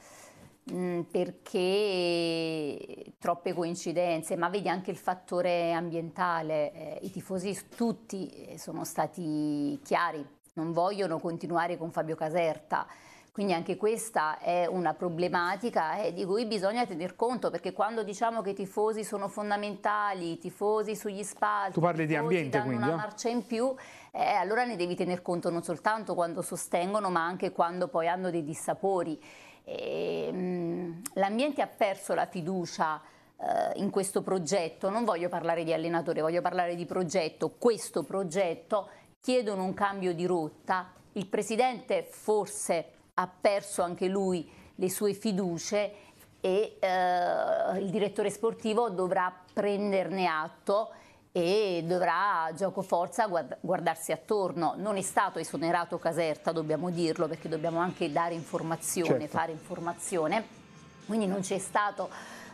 mm, perché troppe coincidenze, ma vedi anche il fattore ambientale, eh, i tifosi tutti eh, sono stati chiari, non vogliono continuare con Fabio Caserta. Quindi anche questa è una problematica eh, di cui bisogna tener conto perché quando diciamo che i tifosi sono fondamentali, i tifosi sugli spalti, tu parli di ambiente quindi, una eh? marcia in più, eh, allora ne devi tener conto non soltanto quando sostengono ma anche quando poi hanno dei dissapori. Ehm, l'ambiente ha perso la fiducia eh, in questo progetto, non voglio parlare di allenatore, voglio parlare di progetto, questo progetto chiedono un cambio di rotta, il presidente forse ha perso anche lui le sue fiducie e eh, il direttore sportivo dovrà prenderne atto e dovrà gioco forza guardarsi attorno. Non è stato esonerato Caserta, dobbiamo dirlo, perché dobbiamo anche dare informazione, certo. fare informazione. Quindi non c'è stato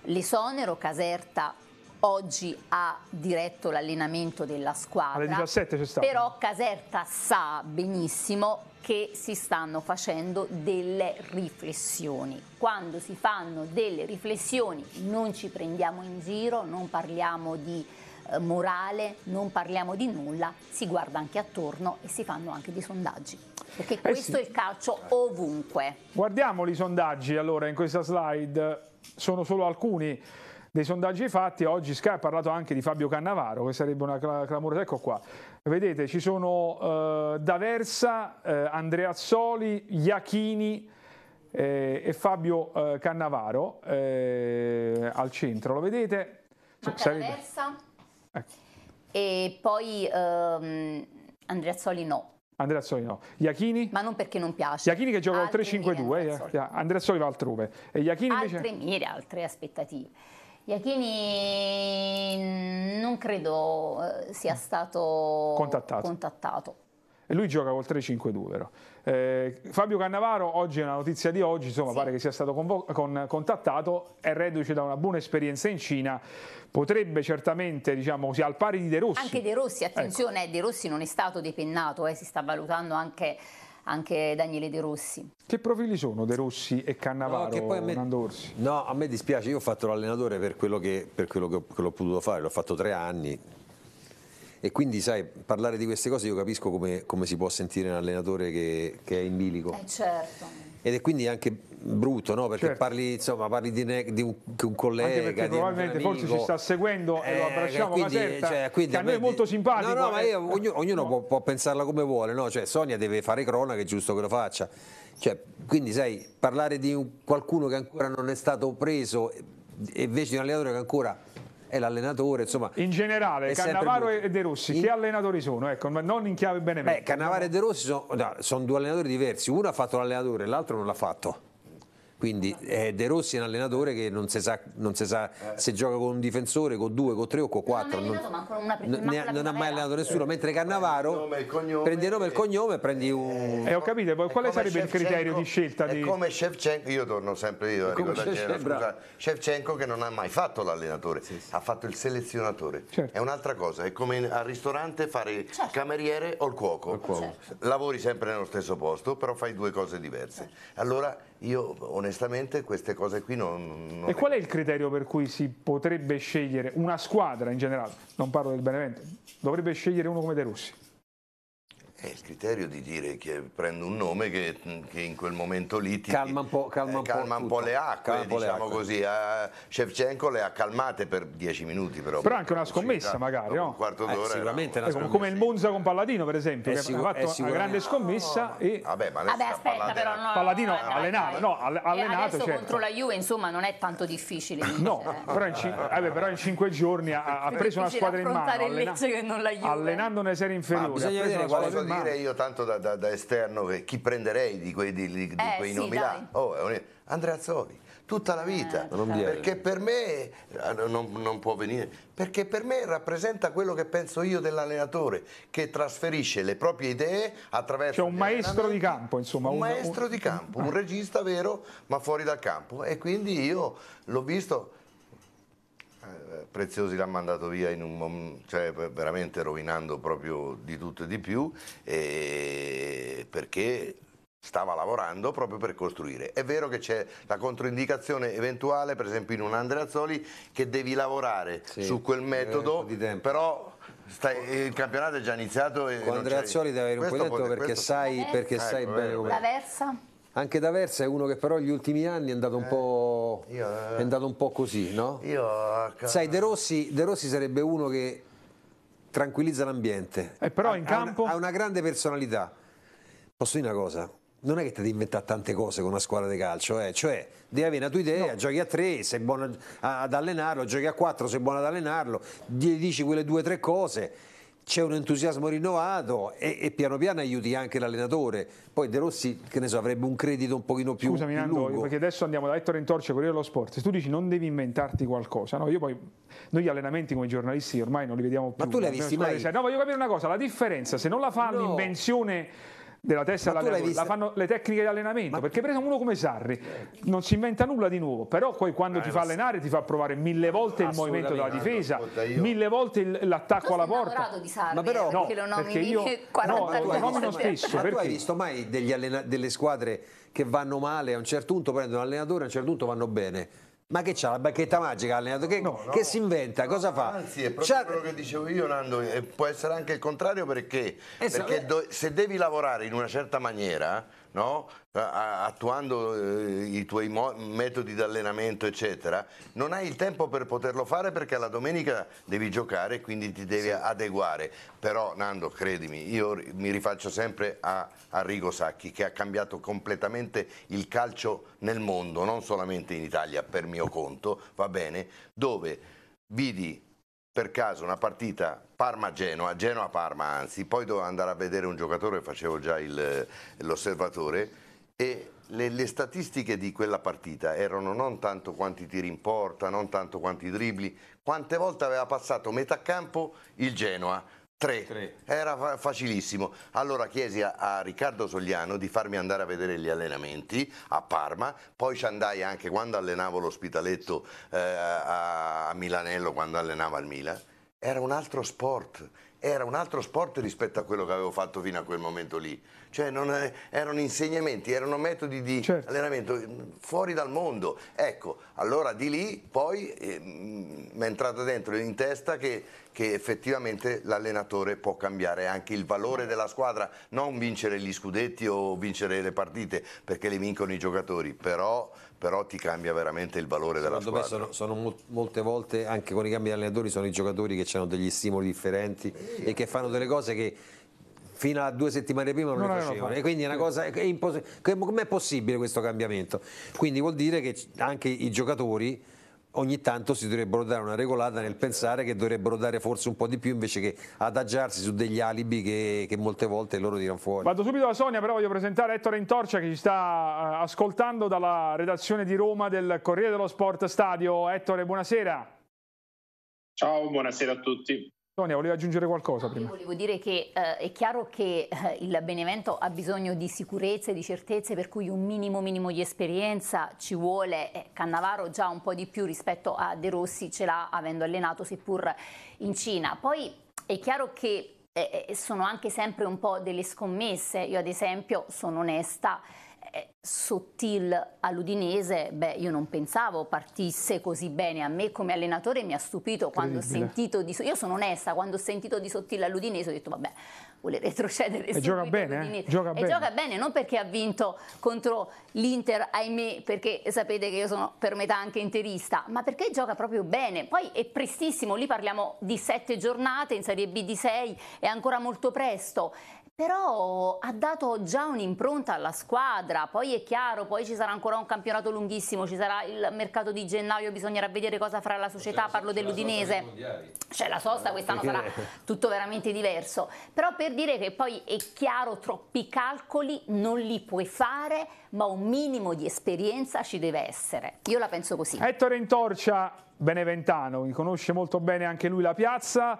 l'esonero, Caserta oggi ha diretto l'allenamento della squadra. Alle 17 c'è stato. Però Caserta sa benissimo che si stanno facendo delle riflessioni. Quando si fanno delle riflessioni non ci prendiamo in giro, non parliamo di eh, morale, non parliamo di nulla, si guarda anche attorno e si fanno anche dei sondaggi. Perché eh questo sì. è il calcio ovunque. Guardiamo i sondaggi allora in questa slide, sono solo alcuni dei sondaggi fatti, oggi Sky ha parlato anche di Fabio Cannavaro, che sarebbe una clamorosa, ecco qua, vedete ci sono eh, D'Aversa, eh, Andreazzoli, Iachini eh, e Fabio eh, Cannavaro eh, al centro, lo vedete? Manca sarebbe... D'Aversa ecco. e poi ehm, Andreazzoli no. Andrea Soli no. Iachini? Ma non perché non piace. Iachini che gioca al 3-5-2, Andrea Soli eh, va altrove. E Iachini invece... altre invece... mire, altre aspettative. Iachini non credo eh, sia mm. stato contattato. contattato. E lui gioca col 3-5-2, vero? Eh, Fabio Cannavaro, oggi è una notizia di oggi, insomma, sì. pare che sia stato con contattato, è reduce da una buona esperienza in Cina, potrebbe certamente, diciamo così, al pari di De Rossi. Anche De Rossi, ecco. attenzione, ecco. De Rossi non è stato depennato, eh, si sta valutando anche anche Daniele De Rossi. Che profili sono De Rossi e Cannavaro, no, a me, No, a me dispiace, io ho fatto l'allenatore per quello che, per quello che, ho, che l'ho potuto fare, l'ho fatto tre anni, e quindi sai parlare di queste cose io capisco come, come si può sentire un allenatore che, che è in bilico eh certo. ed è quindi anche brutto no? perché certo. parli, insomma, parli di, ne, di, un, di, un, collega di un probabilmente amico, forse ci sta seguendo eh, e lo eh, abbracciamo quindi, Caserta, cioè, quindi, a noi è molto simpatico no, no, ma eh. io, ognuno, ognuno può, può, pensarla come vuole cioè, Sonia deve fare crona che è giusto che lo faccia cioè, quindi sai parlare di un, qualcuno che ancora non è stato preso e invece di un allenatore che ancora è l'allenatore insomma in generale Cannavaro e De Rossi in... che allenatori sono ecco, non in chiave bene Cannavaro e De Rossi sono, no, sono due allenatori diversi uno ha fatto l'allenatore l'altro non l'ha fatto quindi eh, De Rossi è un allenatore che non si sa, non si sa se gioca con un difensore, con due, con tre o con quattro. Non, non, prima, ne, non ha mai allenato nessuno, mentre Cannavaro prende il nome e il cognome e prendi un... E eh, ho capito, poi quale sarebbe Shevchenko, il criterio di scelta? Di... come Shevchenko, io torno sempre lì, dico da Shevchenko che non ha mai fatto l'allenatore, sì, sì. ha fatto il selezionatore. Certo. È un'altra cosa, è come al ristorante fare il certo. cameriere o il cuoco. Il cuoco. Certo. Lavori sempre nello stesso posto, però fai due cose diverse. Certo. Allora io onestamente queste cose qui non... non e qual è il criterio per cui si potrebbe scegliere una squadra in generale, non parlo del Benevento, dovrebbe scegliere uno come De Rossi? È il criterio di dire che prendo un nome che, che in quel momento lì ti calma un po', eh, calma un po', un po le diciamo acque, calma diciamo le così. A Shevchenko le ha calmate per dieci minuti però. Però anche una scommessa magari, no? Oh. Un quarto eh, d'ora. sicuramente era... una ecco, scommessa. Come il Monza con Palladino per esempio, è che ha fatto una grande scommessa no, no, e... Vabbè, ma Vabbè aspetta Palladino, però no, Palladino no, allenato, no, allenato certo. contro la Juve insomma non è tanto difficile. no, eh. però in, cinque giorni ha, preso una squadra in mano, allenando una serie inferiore. Bisogna in quale dire io tanto da, da, da esterno chi prenderei di quei, di, di, eh, quei sì, nomi dai. là? Oh, Andrea Zovi tutta la eh, vita, eh, perché per me ah, non, non, può venire, perché per me rappresenta quello che penso io dell'allenatore, che trasferisce le proprie idee attraverso... Cioè un maestro di campo, insomma. Un, maestro un... di campo, ah. un regista vero, ma fuori dal campo. E quindi io l'ho visto eh, preziosi l'ha mandato via un, cioè veramente rovinando proprio di tutto e di più e perché stava lavorando proprio per costruire. È vero che c'è la controindicazione eventuale, per esempio in un Andrea Zoli, che devi lavorare sì, su quel eh, metodo, però stai, il campionato è già iniziato. E Con Andrea Zoli devi avere un po' di tempo perché sai, perché eh, sai bene come... La versa? Anche da Versa è uno che però negli ultimi anni è andato un, eh, po', io, eh, è andato un po' così, no? Io... Eh, Sai, De Rossi, De Rossi sarebbe uno che tranquillizza l'ambiente. Eh, però in ha, campo... Una, ha una grande personalità. Posso dire una cosa? non è che ti devi inventare tante cose con una squadra di calcio, eh? cioè devi avere una tua idea, no. giochi a tre, sei buono ad allenarlo, giochi a quattro, sei buono ad allenarlo, dici quelle due o tre cose c'è un entusiasmo rinnovato e, e, piano piano aiuti anche l'allenatore. Poi De Rossi, che ne so, avrebbe un credito un pochino più Scusami, Nando, lungo. perché adesso andiamo da Ettore Intorce, Corriere dello Sport. Se tu dici non devi inventarti qualcosa, no? Io poi, noi gli allenamenti come giornalisti ormai non li vediamo più. Ma tu li hai visti mai? no, voglio capire una cosa, la differenza, se non la fa no. l'invenzione della testa alla la fanno le tecniche di allenamento. Ma perché per uno come Sarri non si inventa nulla di nuovo, però poi quando eh, ti fa allenare ti fa provare mille volte il movimento della difesa, mille volte l'attacco alla porta. Sarri, ma però eh, no, perché lo nomini perché io, 40 no, lo nomino spesso. Ma perché? tu hai visto mai delle squadre che vanno male a un certo punto prendono un allenatore, a un certo punto vanno bene? Ma che c'ha la bacchetta magica l'allenatore? Che, no, no, che si inventa? cosa fa? Anzi, è proprio quello che dicevo io, Nando, può essere anche il contrario perché, esatto. perché do, se devi lavorare in una certa maniera, no? attuando eh, i tuoi metodi di allenamento, eccetera, non hai il tempo per poterlo fare perché la domenica devi giocare e quindi ti devi sì. adeguare. Però Nando, credimi, io mi rifaccio sempre a Arrigo Sacchi che ha cambiato completamente il calcio nel mondo, non solamente in Italia per mio conto, va bene, dove vidi per caso una partita Parma-Genoa, Genoa-Parma anzi, poi dovevo andare a vedere un giocatore, facevo già l'osservatore e le, le, statistiche di quella partita erano non tanto quanti tiri in porta, non tanto quanti dribbli, quante volte aveva passato metà campo il Genoa, Tre. Tre. Era facilissimo. Allora chiesi a, a, Riccardo Sogliano di farmi andare a vedere gli allenamenti a Parma, poi ci andai anche quando allenavo l'ospitaletto eh, a, a Milanello, quando allenava al Milan. Era un altro sport, era un altro sport rispetto a quello che avevo fatto fino a quel momento lì. Cioè non, eh, erano insegnamenti, erano metodi di certo. allenamento mm, fuori dal mondo. Ecco, allora di lì poi eh, mi è entrata dentro in testa che, che effettivamente l'allenatore può cambiare anche il valore della squadra, non vincere gli scudetti o vincere le partite perché le vincono i giocatori, però, però ti cambia veramente il valore Secondo della squadra. Secondo me sono, sono, molte volte, anche con i cambi di allenatori, sono i giocatori che hanno degli stimoli differenti e che fanno delle cose che fino a due settimane prima non, non le facevano e quindi è una cosa impos- com'è possibile questo cambiamento quindi vuol dire che anche i giocatori ogni tanto si dovrebbero dare una regolata nel pensare che dovrebbero dare forse un po' di più invece che adagiarsi su degli alibi che, che molte volte loro tirano fuori. Vado subito da Sonia, però voglio presentare Ettore Intorcia che ci sta eh, ascoltando dalla redazione di Roma del Corriere dello Sport Stadio. Ettore, buonasera. Ciao, buonasera a tutti. Sonia, volevi aggiungere qualcosa prima? Io volevo dire che eh, è chiaro che eh, il Benevento ha bisogno di sicurezze, di certezze, per cui un minimo minimo di esperienza ci vuole. Eh, Cannavaro già un po' di più rispetto a De Rossi ce l'ha avendo allenato seppur in Cina. Poi è chiaro che eh, eh, sono anche sempre un po' delle scommesse. Io ad esempio sono onesta Sottil all'Udinese, beh, io non pensavo partisse così bene. A me come allenatore mi ha stupito quando ho sentito di Io sono onesta, quando ho sentito di Sottil all'Udinese ho detto vabbè, vuole retrocedere e gioca bene, eh? gioca e bene. gioca bene, non perché ha vinto contro l'Inter, ahimè, perché sapete che io sono per metà anche interista, ma perché gioca proprio bene. Poi è prestissimo, lì parliamo di sette giornate in Serie B di sei, è ancora molto presto però ha dato già un'impronta alla squadra, poi è chiaro, poi ci sarà ancora un campionato lunghissimo, ci sarà il mercato di gennaio, bisognerà vedere cosa farà la società, cioè, parlo dell'Udinese, c'è la sosta, eh. quest'anno sarà tutto veramente diverso, però per dire che poi è chiaro, troppi calcoli non li puoi fare, ma un minimo di esperienza ci deve essere, io la penso così. Ettore Intorcia, Beneventano, conosce molto bene anche lui la piazza,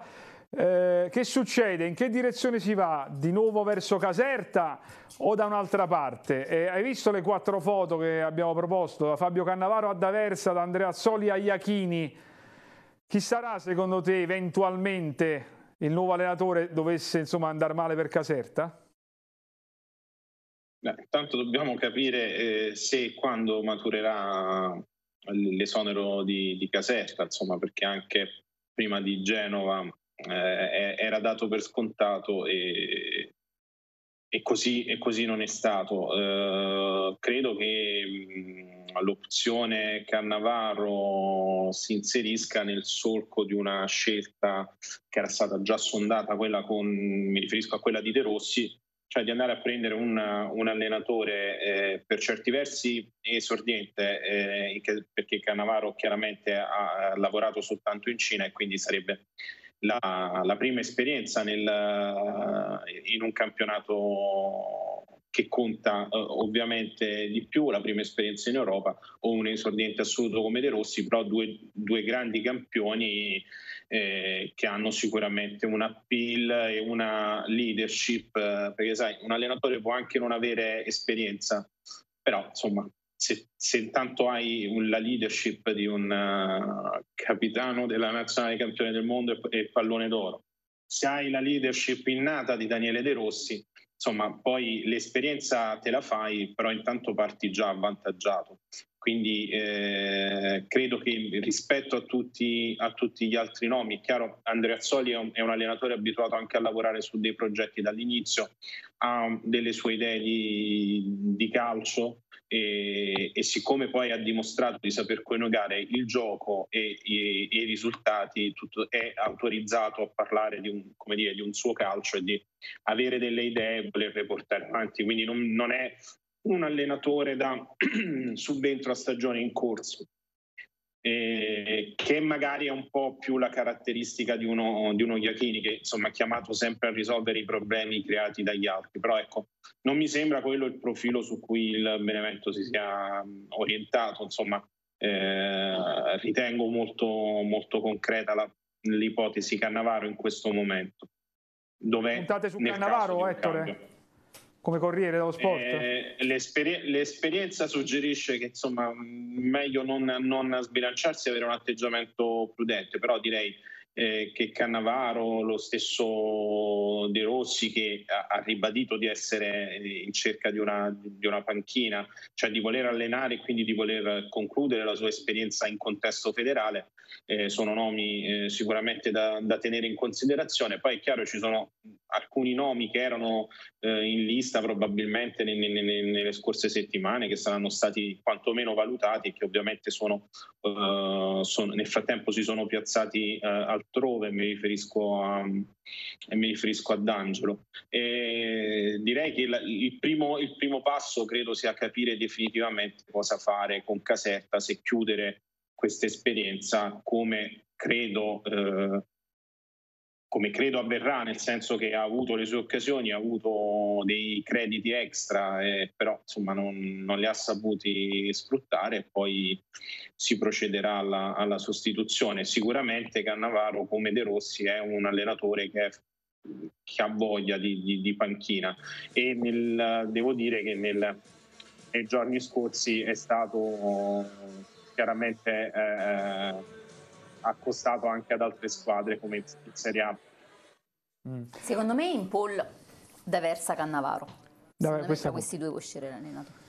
eh, che succede? In che direzione si va? Di nuovo verso Caserta o da un'altra parte? Eh, hai visto le quattro foto che abbiamo proposto da Fabio Cannavaro a D'Aversa, da Andrea Zoli a Iachini? Chi sarà secondo te eventualmente il nuovo allenatore dovesse insomma andare male per Caserta? Beh, intanto dobbiamo capire eh, se e quando maturerà l'esonero di, di Caserta, insomma, perché anche prima di Genova eh, eh, era dato per scontato e, e, così, e così, non è stato. Eh, credo che mh, mm, l'opzione Cannavarro si inserisca nel solco di una scelta che era stata già sondata, con, mi riferisco a quella di De Rossi, cioè di andare a prendere una, un allenatore eh, per certi versi esordiente, eh, perché Cannavaro chiaramente ha lavorato soltanto in Cina e quindi sarebbe la, la prima esperienza nel, eh, in un campionato che conta eh, ovviamente di più, la prima esperienza in Europa o un esordiente assoluto come De Rossi, però due, due grandi campioni eh, che hanno sicuramente un appeal e una leadership, eh, perché sai, un allenatore può anche non avere esperienza, però insomma se, se, intanto hai la leadership di un uh, capitano della nazionale campione del mondo e, pallone d'oro, se hai la leadership innata di Daniele De Rossi, insomma, poi l'esperienza te la fai, però intanto parti già avvantaggiato. Quindi eh, credo che rispetto a tutti, a tutti, gli altri nomi, è chiaro, Andrea Zoli è un, è un allenatore abituato anche a lavorare su dei progetti dall'inizio, ha delle sue idee di, di calcio, e, e, siccome poi ha dimostrato di saper coniugare il gioco e, e, i risultati, tutto, è autorizzato a parlare di un, dire, di un, suo calcio e di avere delle idee e volerle portare avanti. Quindi non, non è un allenatore da subentro a stagione in corso, eh, che magari è un po' più la caratteristica di uno, di uno Iachini che insomma è chiamato sempre a risolvere i problemi creati dagli altri, però ecco, non mi sembra quello il profilo su cui il Benevento si sia mm, orientato, insomma eh, ritengo molto, molto concreta la, l'ipotesi Cannavaro in questo momento. Dove Puntate su Cannavaro, Ettore? Cambio come Corriere dello Sport? Eh, l'esper- l'esperienza suggerisce che insomma meglio non, non sbilanciarsi e avere un atteggiamento prudente, però direi eh, che Cannavaro, lo stesso De Rossi che ha, ha ribadito di essere in cerca di una, di una, panchina, cioè di voler allenare e quindi di voler concludere la sua esperienza in contesto federale, eh, sono nomi eh, sicuramente da, da, tenere in considerazione. Poi è chiaro ci sono alcuni nomi che erano eh, in lista probabilmente ne, ne, ne, nelle scorse settimane, che saranno stati quantomeno valutati e che ovviamente sono, uh, sono, nel frattempo si sono piazzati uh, altrove, mi riferisco a, um, mi riferisco ad Angelo. E direi che la, il, primo, il primo passo credo sia capire definitivamente cosa fare con Caserta, se chiudere questa esperienza come credo... Uh, come credo avverrà, nel senso che ha avuto le sue occasioni, ha avuto dei crediti extra, eh, però insomma non, non, li ha saputi sfruttare e poi si procederà alla, alla, sostituzione. Sicuramente Cannavaro, come De Rossi, è un allenatore che, è, che ha voglia di, di, di panchina e nel, devo dire che nel, nei giorni scorsi è stato chiaramente... Eh, accostato anche ad altre squadre come in Serie A. Mm. Secondo me in poll da Versa Cannavaro. Vabbè, questa... questi due può scegliere l'allenatore.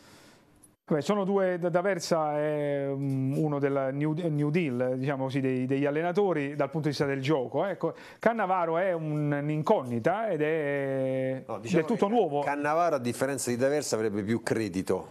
Beh, sono due, D'Aversa è mm, uno del New, new Deal, diciamo così, dei, degli allenatori dal punto di vista del gioco. Ecco, Cannavaro è un'incognita ed è no, diciamo del tutto nuovo. Cannavaro, a differenza di D'Aversa, avrebbe più credito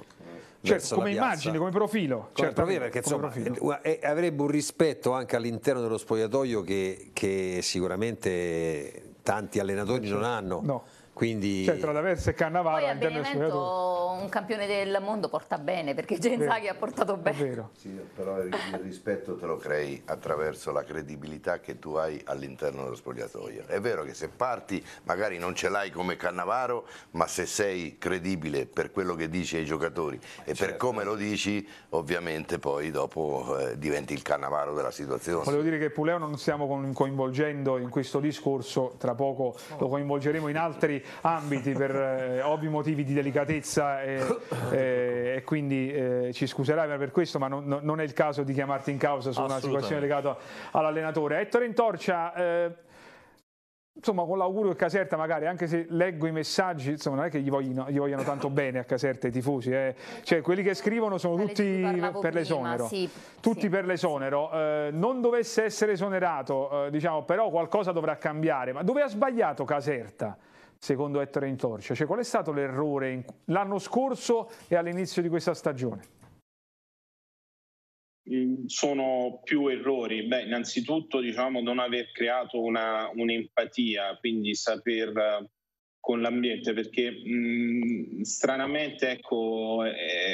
certo, come immagine, come profilo. Certo, certo, come profilo perché insomma, profilo. Eh, eh, eh, avrebbe un rispetto anche all'interno dello spogliatoio che, che sicuramente tanti allenatori non hanno. No. Quindi... Cioè tra D'Aversa e Cannavaro Poi a Benevento un campione del mondo porta bene perché Genzaghi ha portato bene. è Sì, però il rispetto te lo crei attraverso la credibilità che tu hai all'interno dello spogliatoio. È vero che se parti magari non ce l'hai come Cannavaro, ma se sei credibile per quello che dici ai giocatori e certo. per come lo dici, ovviamente poi dopo eh, diventi il Cannavaro della situazione. Volevo dire che Puleo non stiamo coinvolgendo in questo discorso, tra poco lo coinvolgeremo in altri ambiti per eh, ovvi motivi di delicatezza e, eh, e quindi eh, ci scuserai per questo, ma non, non, è il caso di chiamarti in causa su una situazione legata all'allenatore. Ettore Intorcia, eh, insomma con l'augurio che Caserta magari anche se leggo i messaggi insomma non è che gli vogliono, gli vogliono tanto bene a Caserta i tifosi eh. cioè quelli che scrivono sono tutti per l'esonero sì, tutti sì. per l'esonero eh, non dovesse essere esonerato eh, diciamo però qualcosa dovrà cambiare ma dove ha sbagliato Caserta? secondo Ettore Intorcia? Cioè, qual è stato l'errore in... l'anno scorso e all'inizio di questa stagione? Mm, sono più errori. Beh, innanzitutto diciamo non aver creato una, un'empatia, quindi saper eh, con l'ambiente perché mh, mm, stranamente ecco, eh,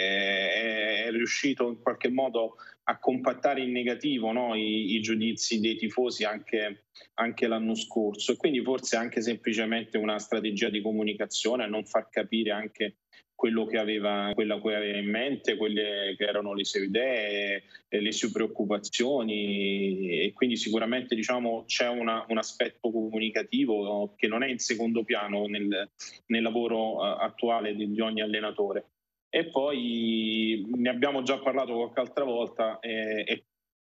riuscito in qualche modo a compattare in negativo no, i, i, giudizi dei tifosi anche, anche, l'anno scorso e quindi forse anche semplicemente una strategia di comunicazione a non far capire anche quello che aveva, quello che aveva in mente, quelle che erano le sue idee, le sue preoccupazioni e quindi sicuramente diciamo, c'è una, un aspetto comunicativo che non è in secondo piano nel, nel lavoro eh, attuale di, di ogni allenatore. E poi ne abbiamo già parlato qualche altra volta è, eh,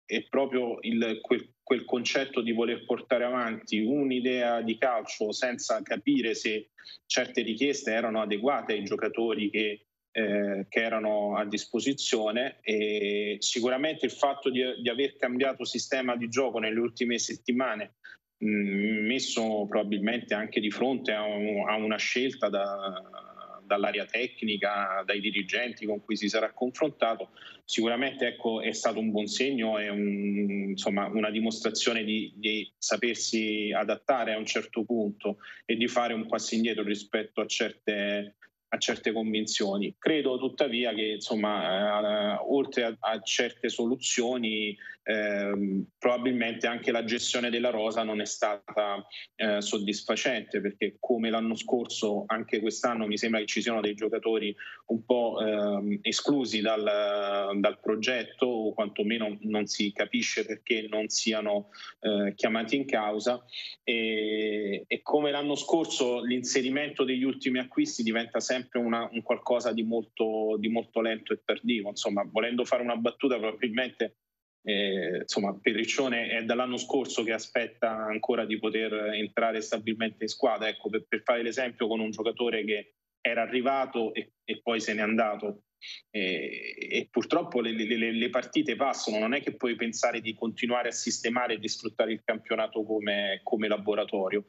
e proprio il, quel, quel, concetto di voler portare avanti un'idea di calcio senza capire se certe richieste erano adeguate ai giocatori che, eh, che erano a disposizione e sicuramente il fatto di, di, aver cambiato sistema di gioco nelle ultime settimane mm, messo probabilmente anche di fronte a, un, a una scelta da, dall'area tecnica, dai dirigenti con cui si sarà confrontato, sicuramente ecco, è stato un buon segno e un, una dimostrazione di, di, sapersi adattare a un certo punto e di fare un passo indietro rispetto a certe, a certe convinzioni. Credo tuttavia che insomma, eh, oltre a, a certe soluzioni eh, probabilmente anche la gestione della rosa non è stata eh, soddisfacente perché come l'anno scorso anche quest'anno mi sembra che ci siano dei giocatori un po' eh, esclusi dal, dal, progetto o quantomeno non si capisce perché non siano eh, chiamati in causa e, e, come l'anno scorso l'inserimento degli ultimi acquisti diventa sempre una, un qualcosa di molto, di molto lento e tardivo insomma volendo fare una battuta probabilmente insomma, Petriccione è dall'anno scorso che aspetta ancora di poter entrare stabilmente in squadra. Ecco, per, per fare l'esempio con un giocatore che era arrivato e, e poi se n'è andato. E, e purtroppo le, le, le, partite passano, non è che puoi pensare di continuare a sistemare e di sfruttare il campionato come, come laboratorio.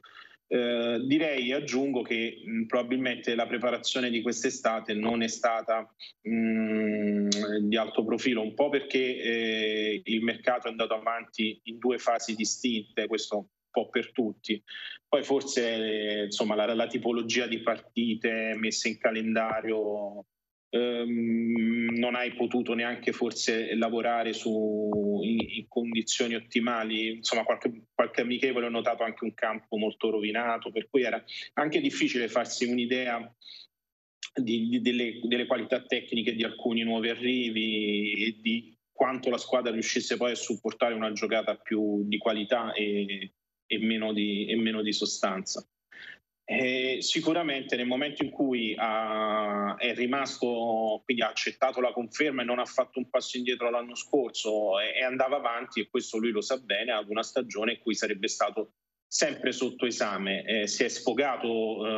Eh, direi e aggiungo che mh, probabilmente la preparazione di quest'estate non è stata mh, di alto profilo, un po' perché eh, il mercato è andato avanti in due fasi distinte, questo un po' per tutti. Poi forse eh, insomma, la, la, tipologia di partite messe in calendario Ehm, non hai potuto neanche forse lavorare su, in, in, condizioni ottimali, insomma qualche, qualche amichevole ho notato anche un campo molto rovinato, per cui era anche difficile farsi un'idea di, di, delle, delle qualità tecniche di alcuni nuovi arrivi e di quanto la squadra riuscisse poi a supportare una giocata più di qualità e, e, meno, di, e meno, di, sostanza. Eh, sicuramente nel momento in cui ha, ah, è rimasto, quindi ha accettato la conferma e non ha fatto un passo indietro l'anno scorso e, e andava avanti, e questo lui lo sa bene, ad una stagione in cui sarebbe stato sempre sotto esame. Eh, si è sfogato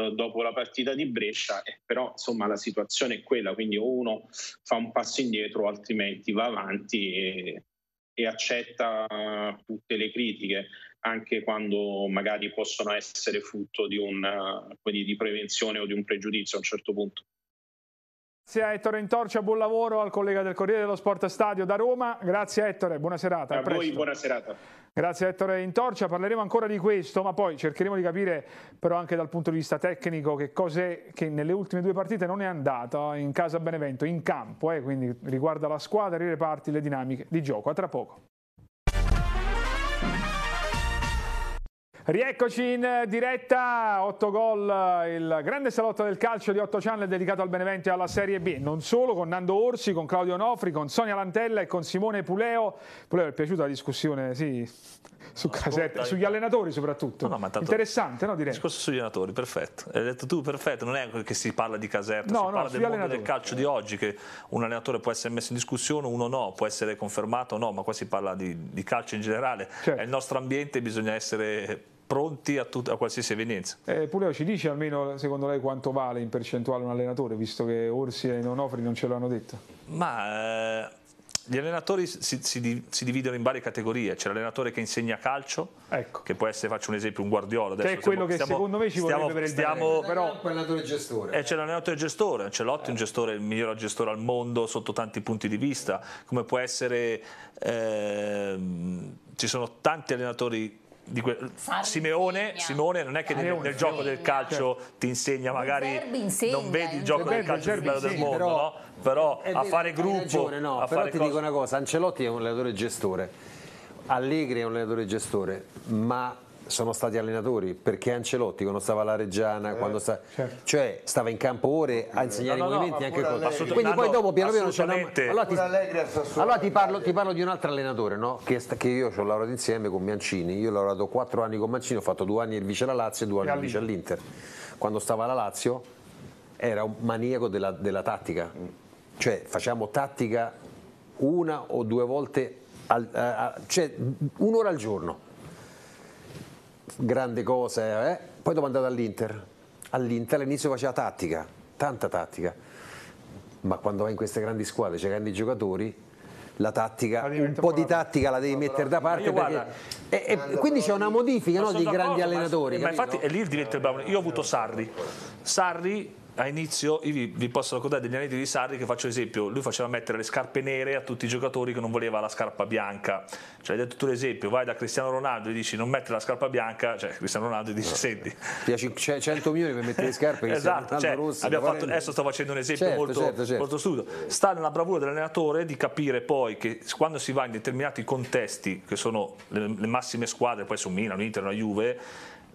eh, dopo la partita di Brescia, eh, però insomma la situazione è quella, quindi o uno fa un passo indietro, altrimenti va avanti e, e accetta ah, tutte le critiche anche quando magari possono essere frutto di, un, quindi eh, di prevenzione o di un pregiudizio a un certo punto. Grazie a Ettore Intorcia, buon lavoro al collega del Corriere dello Sport Stadio da Roma. Grazie Ettore, buona serata. A voi, buona serata. Grazie Ettore Intorcia, parleremo ancora di questo, ma poi cercheremo di capire però anche dal punto di vista tecnico che cos'è che nelle ultime due partite non è andata in casa Benevento, in campo, eh, quindi riguarda la squadra, i reparti, le dinamiche di gioco. A tra poco. Rieccoci in diretta, 8 gol, il grande salotto del calcio di 8 channel dedicato al Benevento e alla Serie B, non solo, con Nando Orsi, con Claudio Onofri, con Sonia Lantella e con Simone Puleo. Puleo è piaciuta la discussione sì, su no, Casetta, sugli allenatori soprattutto, no, no, tanto, interessante no direi? Discorso sugli allenatori, perfetto, hai detto tu perfetto, non è che si parla di Caserta, no, si parla del mondo del calcio di oggi, che un allenatore può essere messo in discussione, uno no, può essere confermato o no, ma qua si parla di, di calcio in generale, certo. è il nostro ambiente, bisogna essere pronti a, a qualsiasi evenienza. Eh, Puleo ci dice almeno secondo lei quanto vale in percentuale un allenatore, visto che Orsi e Nonofri non ce l'hanno detto? Ma eh, gli allenatori si, si, si, dividono in varie categorie, c'è l'allenatore che insegna calcio, ecco. che può essere, faccio un esempio, un guardiolo. Adesso che è quello stiamo, che stiamo, secondo me ci stiamo, vorrebbe stiamo, per il stiamo, però allenatore gestore. Eh, c'è l'allenatore gestore, Ancelotti è eh. un gestore, il miglior gestore al mondo sotto tanti punti di vista, come può essere... Ehm, ci sono tanti allenatori que... Simeone, Simeone, non è che nel, nel gioco del calcio certo. ti insegna magari insegna, non vedi il gioco del calcio più bello del mondo però, no? però a fare gruppo ragione, no, a però fare ti cose... dico una cosa Ancelotti è un allenatore gestore Allegri è un allenatore gestore ma sono stati allenatori, perché Ancelotti quando stava alla Reggiana, eh, quando sta... certo. cioè stava in campo ore a eh, insegnare no, no, i movimenti anche così. Quindi ah, poi dopo piano piano c'è una... allora, ti... allora ti, parlo, ti, parlo, di un altro allenatore no? che, che, io ci ho lavorato insieme con Mancini, io ho lavorato 4 anni con Mancini, ho fatto 2 anni il vice alla Lazio e 2 anni il vice all'Inter. Quando stava alla Lazio era un maniaco della, della tattica, mm. cioè facciamo tattica una o due volte, al, a, a, cioè un'ora al giorno grande cosa, eh? poi dopo è andato all'Inter, all'Inter all'inizio faceva tattica, tanta tattica, ma quando vai in queste grandi squadre, c'è grandi giocatori, la tattica, un po' di tattica la devi mettere da parte perché, e, e, quindi c'è una modifica no, dei grandi allenatori. Ma infatti è lì il diretto Io ho avuto Sarri. Sarri a inizio io vi, vi, posso raccontare degli aneddoti di Sarri che faccio esempio, lui faceva mettere le scarpe nere a tutti i giocatori che non voleva la scarpa bianca, cioè hai detto tu l'esempio, vai da Cristiano Ronaldo e dici non mettere la scarpa bianca, cioè Cristiano Ronaldo dice no. Eh, senti. Eh, Piaci cioè, 100 milioni per mettere le scarpe esatto, cioè, rosse, fatto, adesso sto facendo un esempio certo, molto, certo, certo. molto stupido, sta nella bravura dell'allenatore di capire poi che quando si va in determinati contesti che sono le, le massime squadre, poi su Milano, Inter, la Juve,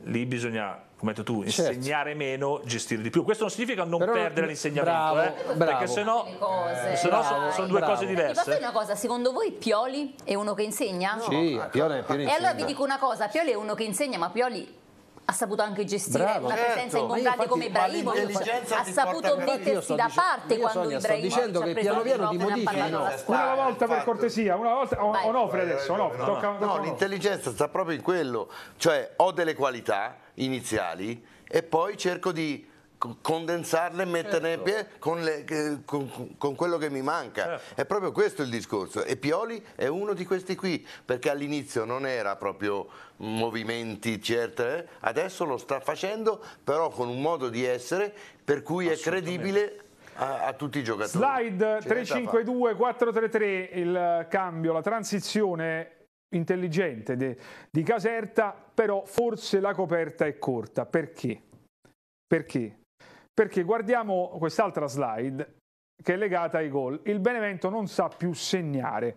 lì bisogna come hai detto tu, certo. insegnare certo. meno, gestire di più. Questo non significa non Però, perdere l'insegnamento, bravo, eh, bravo. perché sennò, eh, sennò bravo, sono due cose diverse. Ma una cosa, secondo voi Pioli è uno che insegna? No. Sì, Pioli, Pioli E allora vi dico una cosa, Pioli è uno che insegna, ma Pioli ha saputo anche gestire Bravo, presenza certo. presenza ingombrante come Ibrahimovic ha saputo mettersi da parte quando Ibrahimovic sto dicendo che piano piano ti modificano una volta per cortesia una volta Onofre adesso no, l'intelligenza sta proprio in quello cioè ho delle qualità iniziali e poi cerco di condensarle e metterne certo. con, le, con, con, quello che mi manca. Certo. È proprio questo il discorso. E Pioli è uno di questi qui, perché all'inizio non era proprio movimenti, certe, eh? adesso lo sta facendo, però con un modo di essere per cui è credibile a, a, tutti i giocatori. Slide 352 433 il cambio, la transizione intelligente de, di Caserta, però forse la coperta è corta. Perché? Perché? Perché guardiamo quest'altra slide che è legata ai gol. Il Benevento non sa più segnare.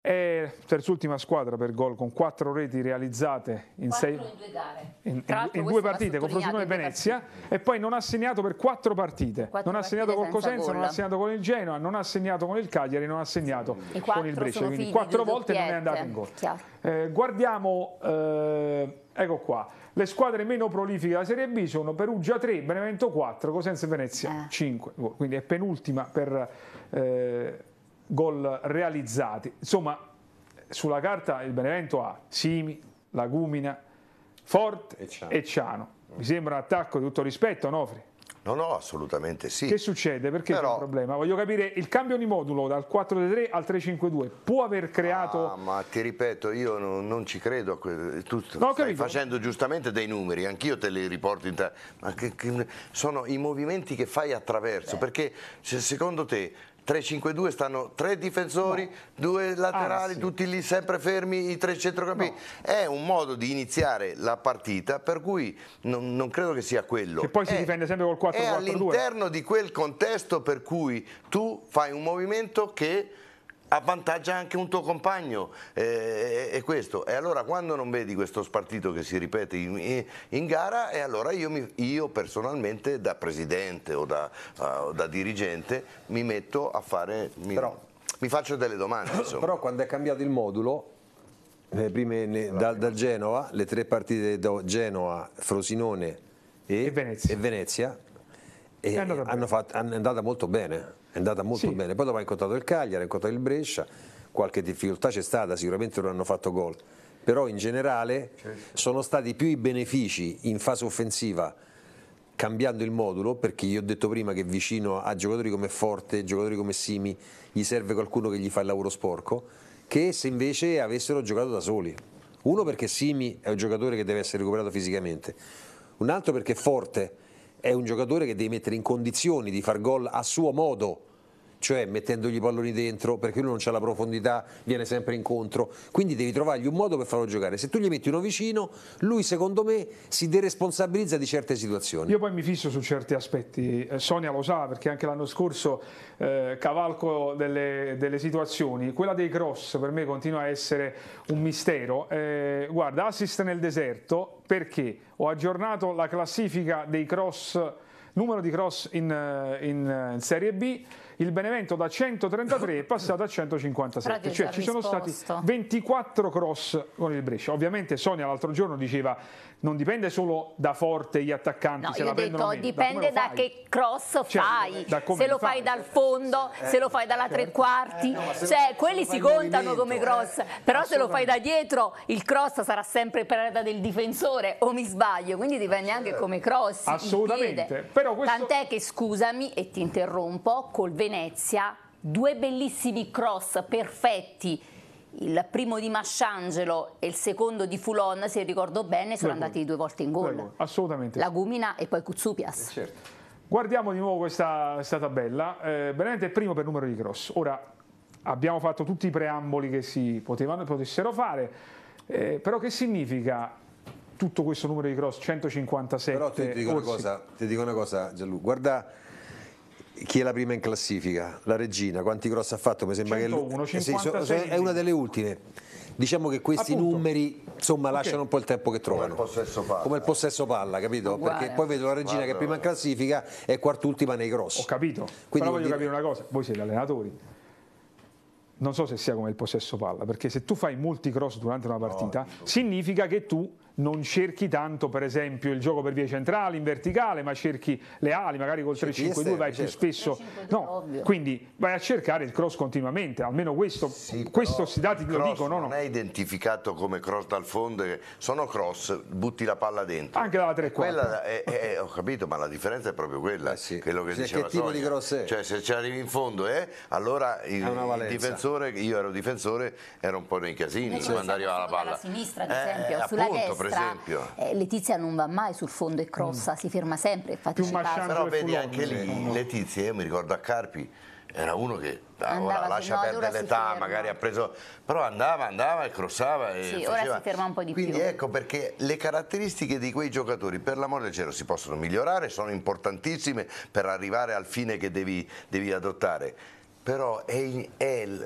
È terz'ultima squadra per gol con quattro reti realizzate in, sei... in due, gare. In, in, in due partite con Frosinone e Venezia e poi non ha segnato per quattro partite. Quattro non ha segnato col Cosenza, non ha segnato con il Genoa, non ha segnato con il Cagliari, non ha segnato sì. con il Brescia. Quindi figli, quattro volte doppiette. non è andato in gol. Eh, guardiamo, eh, ecco qua, le squadre meno prolifiche della Serie B sono Perugia 3, Benevento 4, Cosenza e Venezia 5. Eh. Boh, quindi è penultima per eh, gol realizzati. Insomma, sulla carta il Benevento ha Simi, Lagumina, Forte e Ciano. E Ciano. Mi sembra un attacco di tutto rispetto, Nofri. No, no, assolutamente sì. Che succede? Perché Però... c'è un problema? Voglio capire, il cambio di modulo dal 4-3 al 3-5-2 può aver creato... Ah, ma ti ripeto, io no, non ci credo, a questo. tu no, stai capito. facendo giustamente dei numeri, anch'io te li riporto in te, ma che, che... sono i movimenti che fai attraverso, Beh. perché se, secondo te 3-5-2 stanno tre difensori, no. Boh. due laterali, ah, sì. tutti lì sempre fermi, i tre centrocampisti. No. Boh. È un modo di iniziare la partita per cui non, non credo che sia quello. E poi si è, difende sempre col 4-4-2. È all'interno di quel contesto per cui tu fai un movimento che avvantaggia anche un tuo compagno eh, eh, è, questo e allora quando non vedi questo spartito che si ripete in, in gara e allora io, mi, io, personalmente da presidente o da, uh, da dirigente mi metto a fare mi, però, mi faccio delle domande insomma. però quando è cambiato il modulo prime, ne, dal, dal, Genova le tre partite da Genova Frosinone e, e Venezia, e Venezia e è, hanno fatto, è andata molto bene è andata molto sì. bene. Poi dopo ha incontrato il Cagliari, ha incontrato il Brescia, qualche difficoltà c'è stata, sicuramente non hanno fatto gol, però in generale certo. sono stati più i benefici in fase offensiva cambiando il modulo, perché io ho detto prima che vicino a giocatori come Forte, giocatori come Simi, gli serve qualcuno che gli fa il lavoro sporco, che se invece avessero giocato da soli. Uno perché Simi è un giocatore che deve essere recuperato fisicamente, un altro perché Forte è un giocatore che deve mettere in condizioni di far gol a suo modo, cioè mettendogli i palloni dentro, perché lui non ha la profondità, viene sempre incontro, quindi devi trovargli un modo per farlo giocare. Se tu gli metti uno vicino, lui secondo me si deresponsabilizza di certe situazioni. Io poi mi fisso su certi aspetti, eh, Sonia lo sa perché anche l'anno scorso eh, cavalco delle, delle, situazioni, quella dei cross per me continua a essere un mistero, eh, guarda, assist nel deserto perché ho aggiornato la classifica dei cross, numero di cross in, eh, in, eh, in Serie B, il Benevento da 133 è passato a 157, cioè ci sono stati 24 cross con il Brescia. Ovviamente Sonia l'altro giorno diceva non dipende solo da forte gli attaccanti no, se la detto, meno, dipende da, da che cross cioè, fai se lo fai, fai dal fondo eh, se lo fai dalla certo. tre quarti eh, no, cioè quelli si contano come eh, cross eh, però se lo fai da dietro il cross sarà sempre preda del difensore o mi sbaglio quindi dipende anche come cross assolutamente questo... tant'è che scusami e ti interrompo col Venezia due bellissimi cross perfetti il primo di Masciangelo e il secondo di Fulon, se ricordo bene, sono due andati due volte in gol. gol. Assolutamente. Lagumina e poi Kuzzupias. Eh, certo. Guardiamo di nuovo questa, questa tabella. Eh, Benevento è primo per numero di cross. Ora abbiamo fatto tutti i preamboli che si potevano, e potessero fare, eh, però che significa tutto questo numero di cross? 156. Però ti dico, cosa, ti dico una cosa, Gianluca. Guarda chi è la prima in classifica? La regina, quanti cross ha fatto? Mi sembra 101, che eh sì, è una delle ultime. Diciamo che questi Appunto. numeri insomma, okay. lasciano un po' il tempo che trovano. Come il possesso palla. Come il possesso palla, capito? Uguale. Perché poi vedo la regina Guarda. che è prima in classifica e quart'ultima nei cross. Ho capito. Quindi Però voglio dire... capire una cosa, voi siete allenatori. Non so se sia come il possesso palla, perché se tu fai molti cross durante una partita, no, significa che tu non cerchi tanto per esempio il gioco per vie centrali in verticale ma cerchi le ali magari col 3-5-2 vai certo. più spesso no, quindi vai a cercare il cross continuamente almeno questo, sì, questo si dati lo dicono no, non è identificato come cross dal fondo sono cross butti la palla dentro anche dalla 3 quella è, è, ho capito ma la differenza è proprio quella eh sì. quello che diceva che tipo di cross è? cioè se ci arrivi in fondo eh, allora il, il, difensore io ero difensore ero un po' nei casini quando arrivava la palla sulla sinistra ad eh, esempio eh, sulla appunto, destra tra eh, Letizia non va mai sul fondo e crossa, mm. si ferma sempre, infatti Più Però vedi anche lì mm. Letizia, io mi ricordo a Carpi era uno che ah, ora lascia perdere l'età, magari ha preso, però andava, andava e crossava. E sì, faceva. ora si ferma un po' di Quindi più. Quindi ecco perché le caratteristiche di quei giocatori, per l'amore del cielo, si possono migliorare, sono importantissime per arrivare al fine che devi, devi adottare, però è, è l,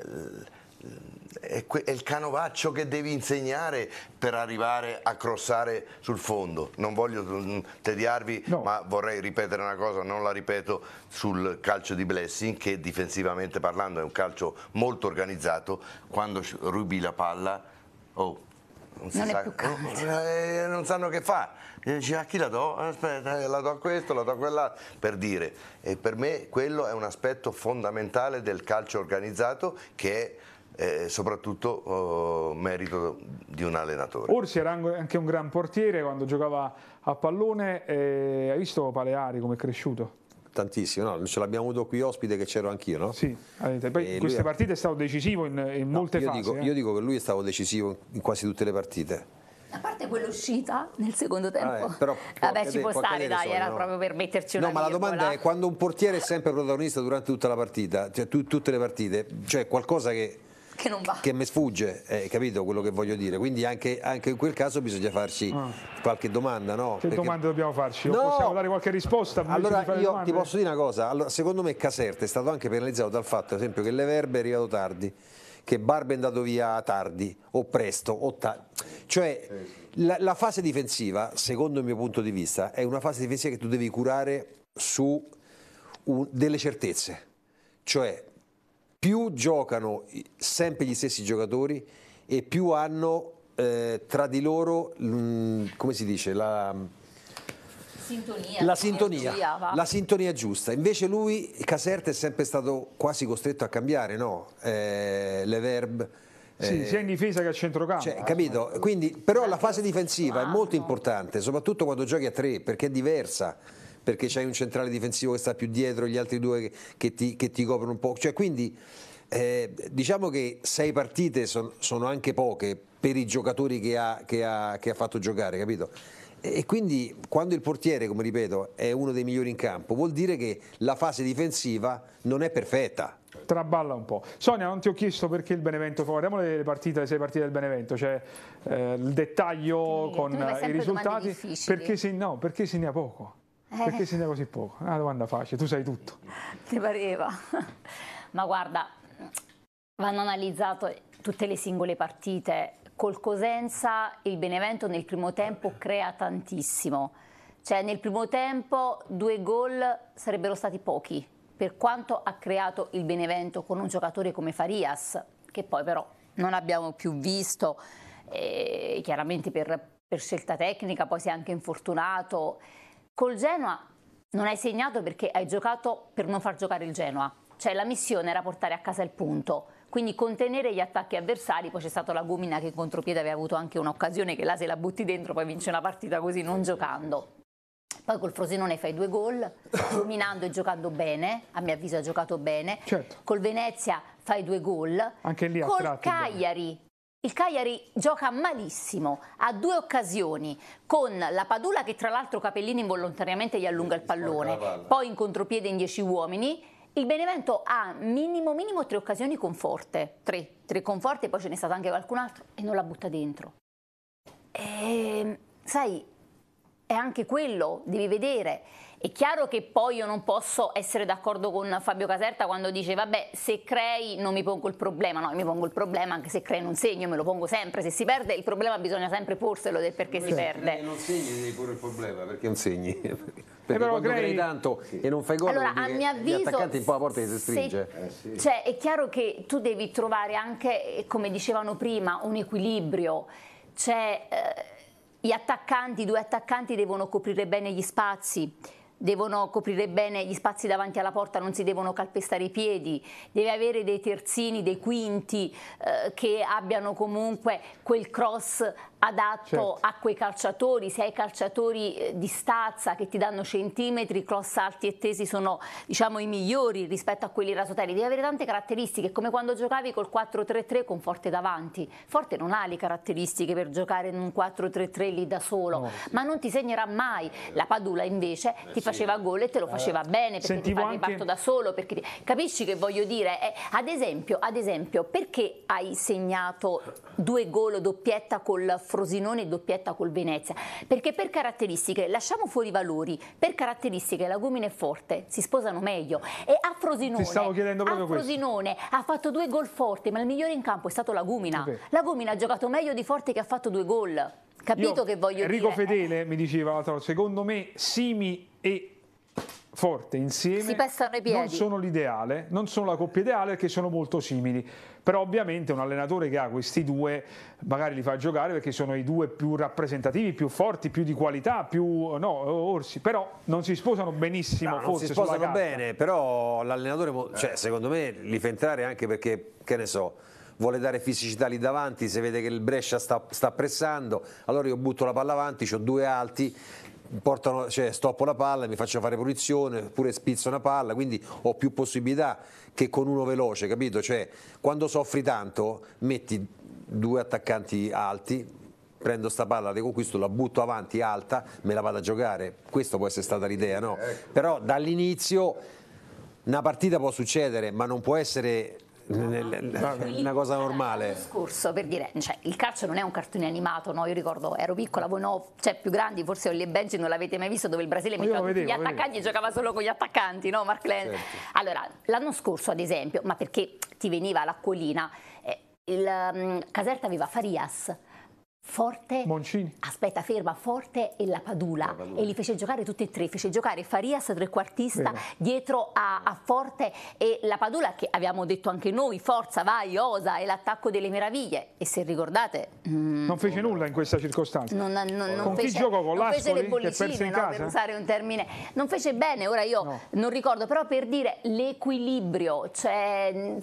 l, è, è il canovaccio che devi insegnare per arrivare a crossare sul fondo. Non voglio mm, tediarvi, no. ma vorrei ripetere una cosa, non la ripeto sul calcio di Blessing, che difensivamente parlando è un calcio molto organizzato. Quando rubi la palla, oh, non, non, sa, non, oh, eh, eh, non, sanno che fa. Dice, a chi la do? Aspetta, eh, la do a questo, la do a quella, per dire. E per me quello è un aspetto fondamentale del calcio organizzato che è eh, soprattutto eh, merito di un allenatore. Orsi era anche un gran portiere quando giocava a pallone, eh, hai visto Paleari come è cresciuto? Tantissimo, no? ce l'abbiamo avuto qui ospite che c'ero anch'io. No? Sì, poi in queste partite è stato decisivo in, in no, molte io fasi. Dico, eh. io dico che lui è stato decisivo in quasi tutte le partite. A parte quell'uscita nel secondo tempo. Ah, eh, però, Vabbè, ci può stare, dai, sono, era no. proprio per metterci una No, ma la domanda è quando un portiere è sempre protagonista durante tutta la partita, cioè tu, tutte le partite, cioè qualcosa che che non va. Che mi sfugge, eh, capito quello che voglio dire? Quindi anche, anche in quel caso bisogna farci ah. qualche domanda, no? Che Perché... domande dobbiamo farci? No. O possiamo dare qualche risposta? Allora io domande? ti posso dire una cosa, allora, secondo me Caserta è stato anche penalizzato dal fatto, ad esempio, che Leverbe è arrivato tardi che Barbe è andato via tardi o presto o cioè la, la, fase difensiva secondo il mio punto di vista è una fase difensiva che tu devi curare su un, delle certezze cioè più giocano sempre gli stessi giocatori e più hanno eh, tra di loro, mh, mm, come si dice, la, sintonia, la sintonia, la sintonia giusta. Invece lui, Caserta, è sempre stato quasi costretto a cambiare, no? Eh, le verb... Sì, eh, sia in difesa che a centrocampo. Cioè, eh. capito? Quindi, però la fase difensiva è molto importante, soprattutto quando giochi a tre, perché è diversa perché c'hai un centrale difensivo che sta più dietro, gli altri due che, ti, che ti, coprono un po'. Cioè, quindi eh, diciamo che sei partite son, sono anche poche per i giocatori che ha, che ha, ha fatto giocare, capito? E quindi quando il portiere, come ripeto, è uno dei migliori in campo, vuol dire che la fase difensiva non è perfetta. Traballa un po'. Sonia, non ti ho chiesto perché il Benevento, guardiamo le partite, le sei partite del Benevento, cioè eh, il dettaglio sì, con i risultati, perché se, no, perché se ne ha poco. Eh. Perché se così poco? una domanda facile, tu sai tutto. Ti pareva. Ma guarda, vanno analizzate tutte le singole partite. Col Cosenza il Benevento nel primo tempo crea tantissimo. Cioè nel primo tempo due gol sarebbero stati pochi, per quanto ha creato il Benevento con un giocatore come Farias, che poi però non abbiamo più visto, eh, chiaramente per, per scelta tecnica, poi si è anche infortunato Col Genoa non hai segnato perché hai giocato per non far giocare il Genoa, cioè la missione era portare a casa il punto. Quindi contenere gli attacchi avversari, poi c'è stata la Gumina che in contropiede aveva avuto anche un'occasione che là se la butti dentro poi vince una partita così non giocando. Poi col Frosinone fai due gol, dominando e giocando bene, a mio avviso ha giocato bene. Certo. Col Venezia fai due gol. Anche lì ha Col Cagliari bene. Il Cagliari gioca malissimo, ha due occasioni, con la Padula che tra l'altro Capellini involontariamente gli allunga il pallone, poi in contropiede in dieci uomini, il Benevento ha minimo minimo tre occasioni con Forte, tre, tre con Forte, poi ce n'è stato anche qualcun altro e non la butta dentro. E, ehm, sai, è anche quello, devi vedere. È chiaro che poi io non posso essere d'accordo con Fabio Caserta quando dice vabbè se crei non mi pongo il problema, no mi pongo il problema anche se crei non segno, me lo pongo sempre, se si perde il problema bisogna sempre porselo del perché sì. si perde. Se non segni devi porre il problema perché non segni. Eh, perché però quando crei... tanto e non fai gol allora, a mio avviso, gli attaccanti un po' la porta che si stringe se, eh, sì. cioè è chiaro che tu devi trovare anche come dicevano prima un equilibrio cioè eh, gli attaccanti, i due attaccanti devono coprire bene gli spazi devono coprire bene gli spazi davanti alla porta, non si devono calpestare i piedi, deve avere dei terzini, dei quinti eh, che abbiano comunque quel cross adatto certo. a quei calciatori, se hai calciatori eh, di stazza che ti danno centimetri, cross alti e tesi sono diciamo, i migliori rispetto a quelli rasotelli, devi avere tante caratteristiche, come quando giocavi col 4-3-3 con Forte davanti, Forte non ha le caratteristiche per giocare in un 4-3-3 lì da solo, no. ma non ti segnerà mai, la Padula invece eh, ti fa faceva gol e te lo eh, faceva eh, bene perché ti fa anche... da solo. Perché... Capisci che voglio dire? Eh, ad, esempio, ad, esempio, perché hai segnato due gol doppietta col Frosinone e doppietta col Venezia? Perché per caratteristiche, lasciamo fuori i valori, per caratteristiche la Gomina è forte, si sposano meglio. E a Frosinone, a Frosinone ha fatto due gol forti, ma il migliore in campo è stato la Gomina. Okay. La Gomina ha giocato meglio di Forte che ha fatto due gol. Capito Io, che voglio Enrico dire? Enrico Fedele mi diceva, secondo me Simi e forte insieme non sono l'ideale, non sono la coppia ideale perché sono molto simili. Però ovviamente un allenatore che ha questi due magari li fa giocare perché sono i due più rappresentativi, più forti, più di qualità, più no, orsi, però non si sposano benissimo no, forse si sposano bene, però l'allenatore cioè, eh. secondo me li fa entrare anche perché che ne so vuole dare fisicità lì davanti, se vede che il Brescia sta, sta pressando, allora io butto la palla avanti, ho due alti, portano, cioè, stoppo la palla, mi faccio fare punizione, pure spizzo una palla, quindi ho più possibilità che con uno veloce, capito? Cioè, quando soffri tanto metti due attaccanti alti, prendo sta palla, la riconquisto, la butto avanti alta, me la vado a giocare. Questa può essere stata l'idea, no? Ecco. Però dall'inizio una partita può succedere, ma non può essere una cosa normale. L'anno scorso, per dire, cioè, il calcio non è un cartone animato, no? io ricordo, ero piccola, voi no, cioè più grandi, forse Olli e Benji non l'avete mai visto, dove il Brasile metteva tutti gli attaccanti e giocava solo con gli attaccanti, no Mark Lenz? Certo. Allora, l'anno scorso ad esempio, ma perché ti veniva l'acquolina, eh, il um, Caserta aveva Farias, Forte, Moncini. aspetta, ferma, Forte e la Padula, Padula, e li fece giocare tutti e tre, fece giocare Farias trequartista Bene. dietro a, a, Forte e la Padula che abbiamo detto anche noi, forza, vai, osa, è l'attacco delle meraviglie e se ricordate... Mm, non fece nulla in questa circostanza. Non, non, non, con fece, chi giocò? Con l'Ascoli che in no, casa? Per usare un termine. Non fece bene, ora io no. non ricordo, però per dire l'equilibrio, cioè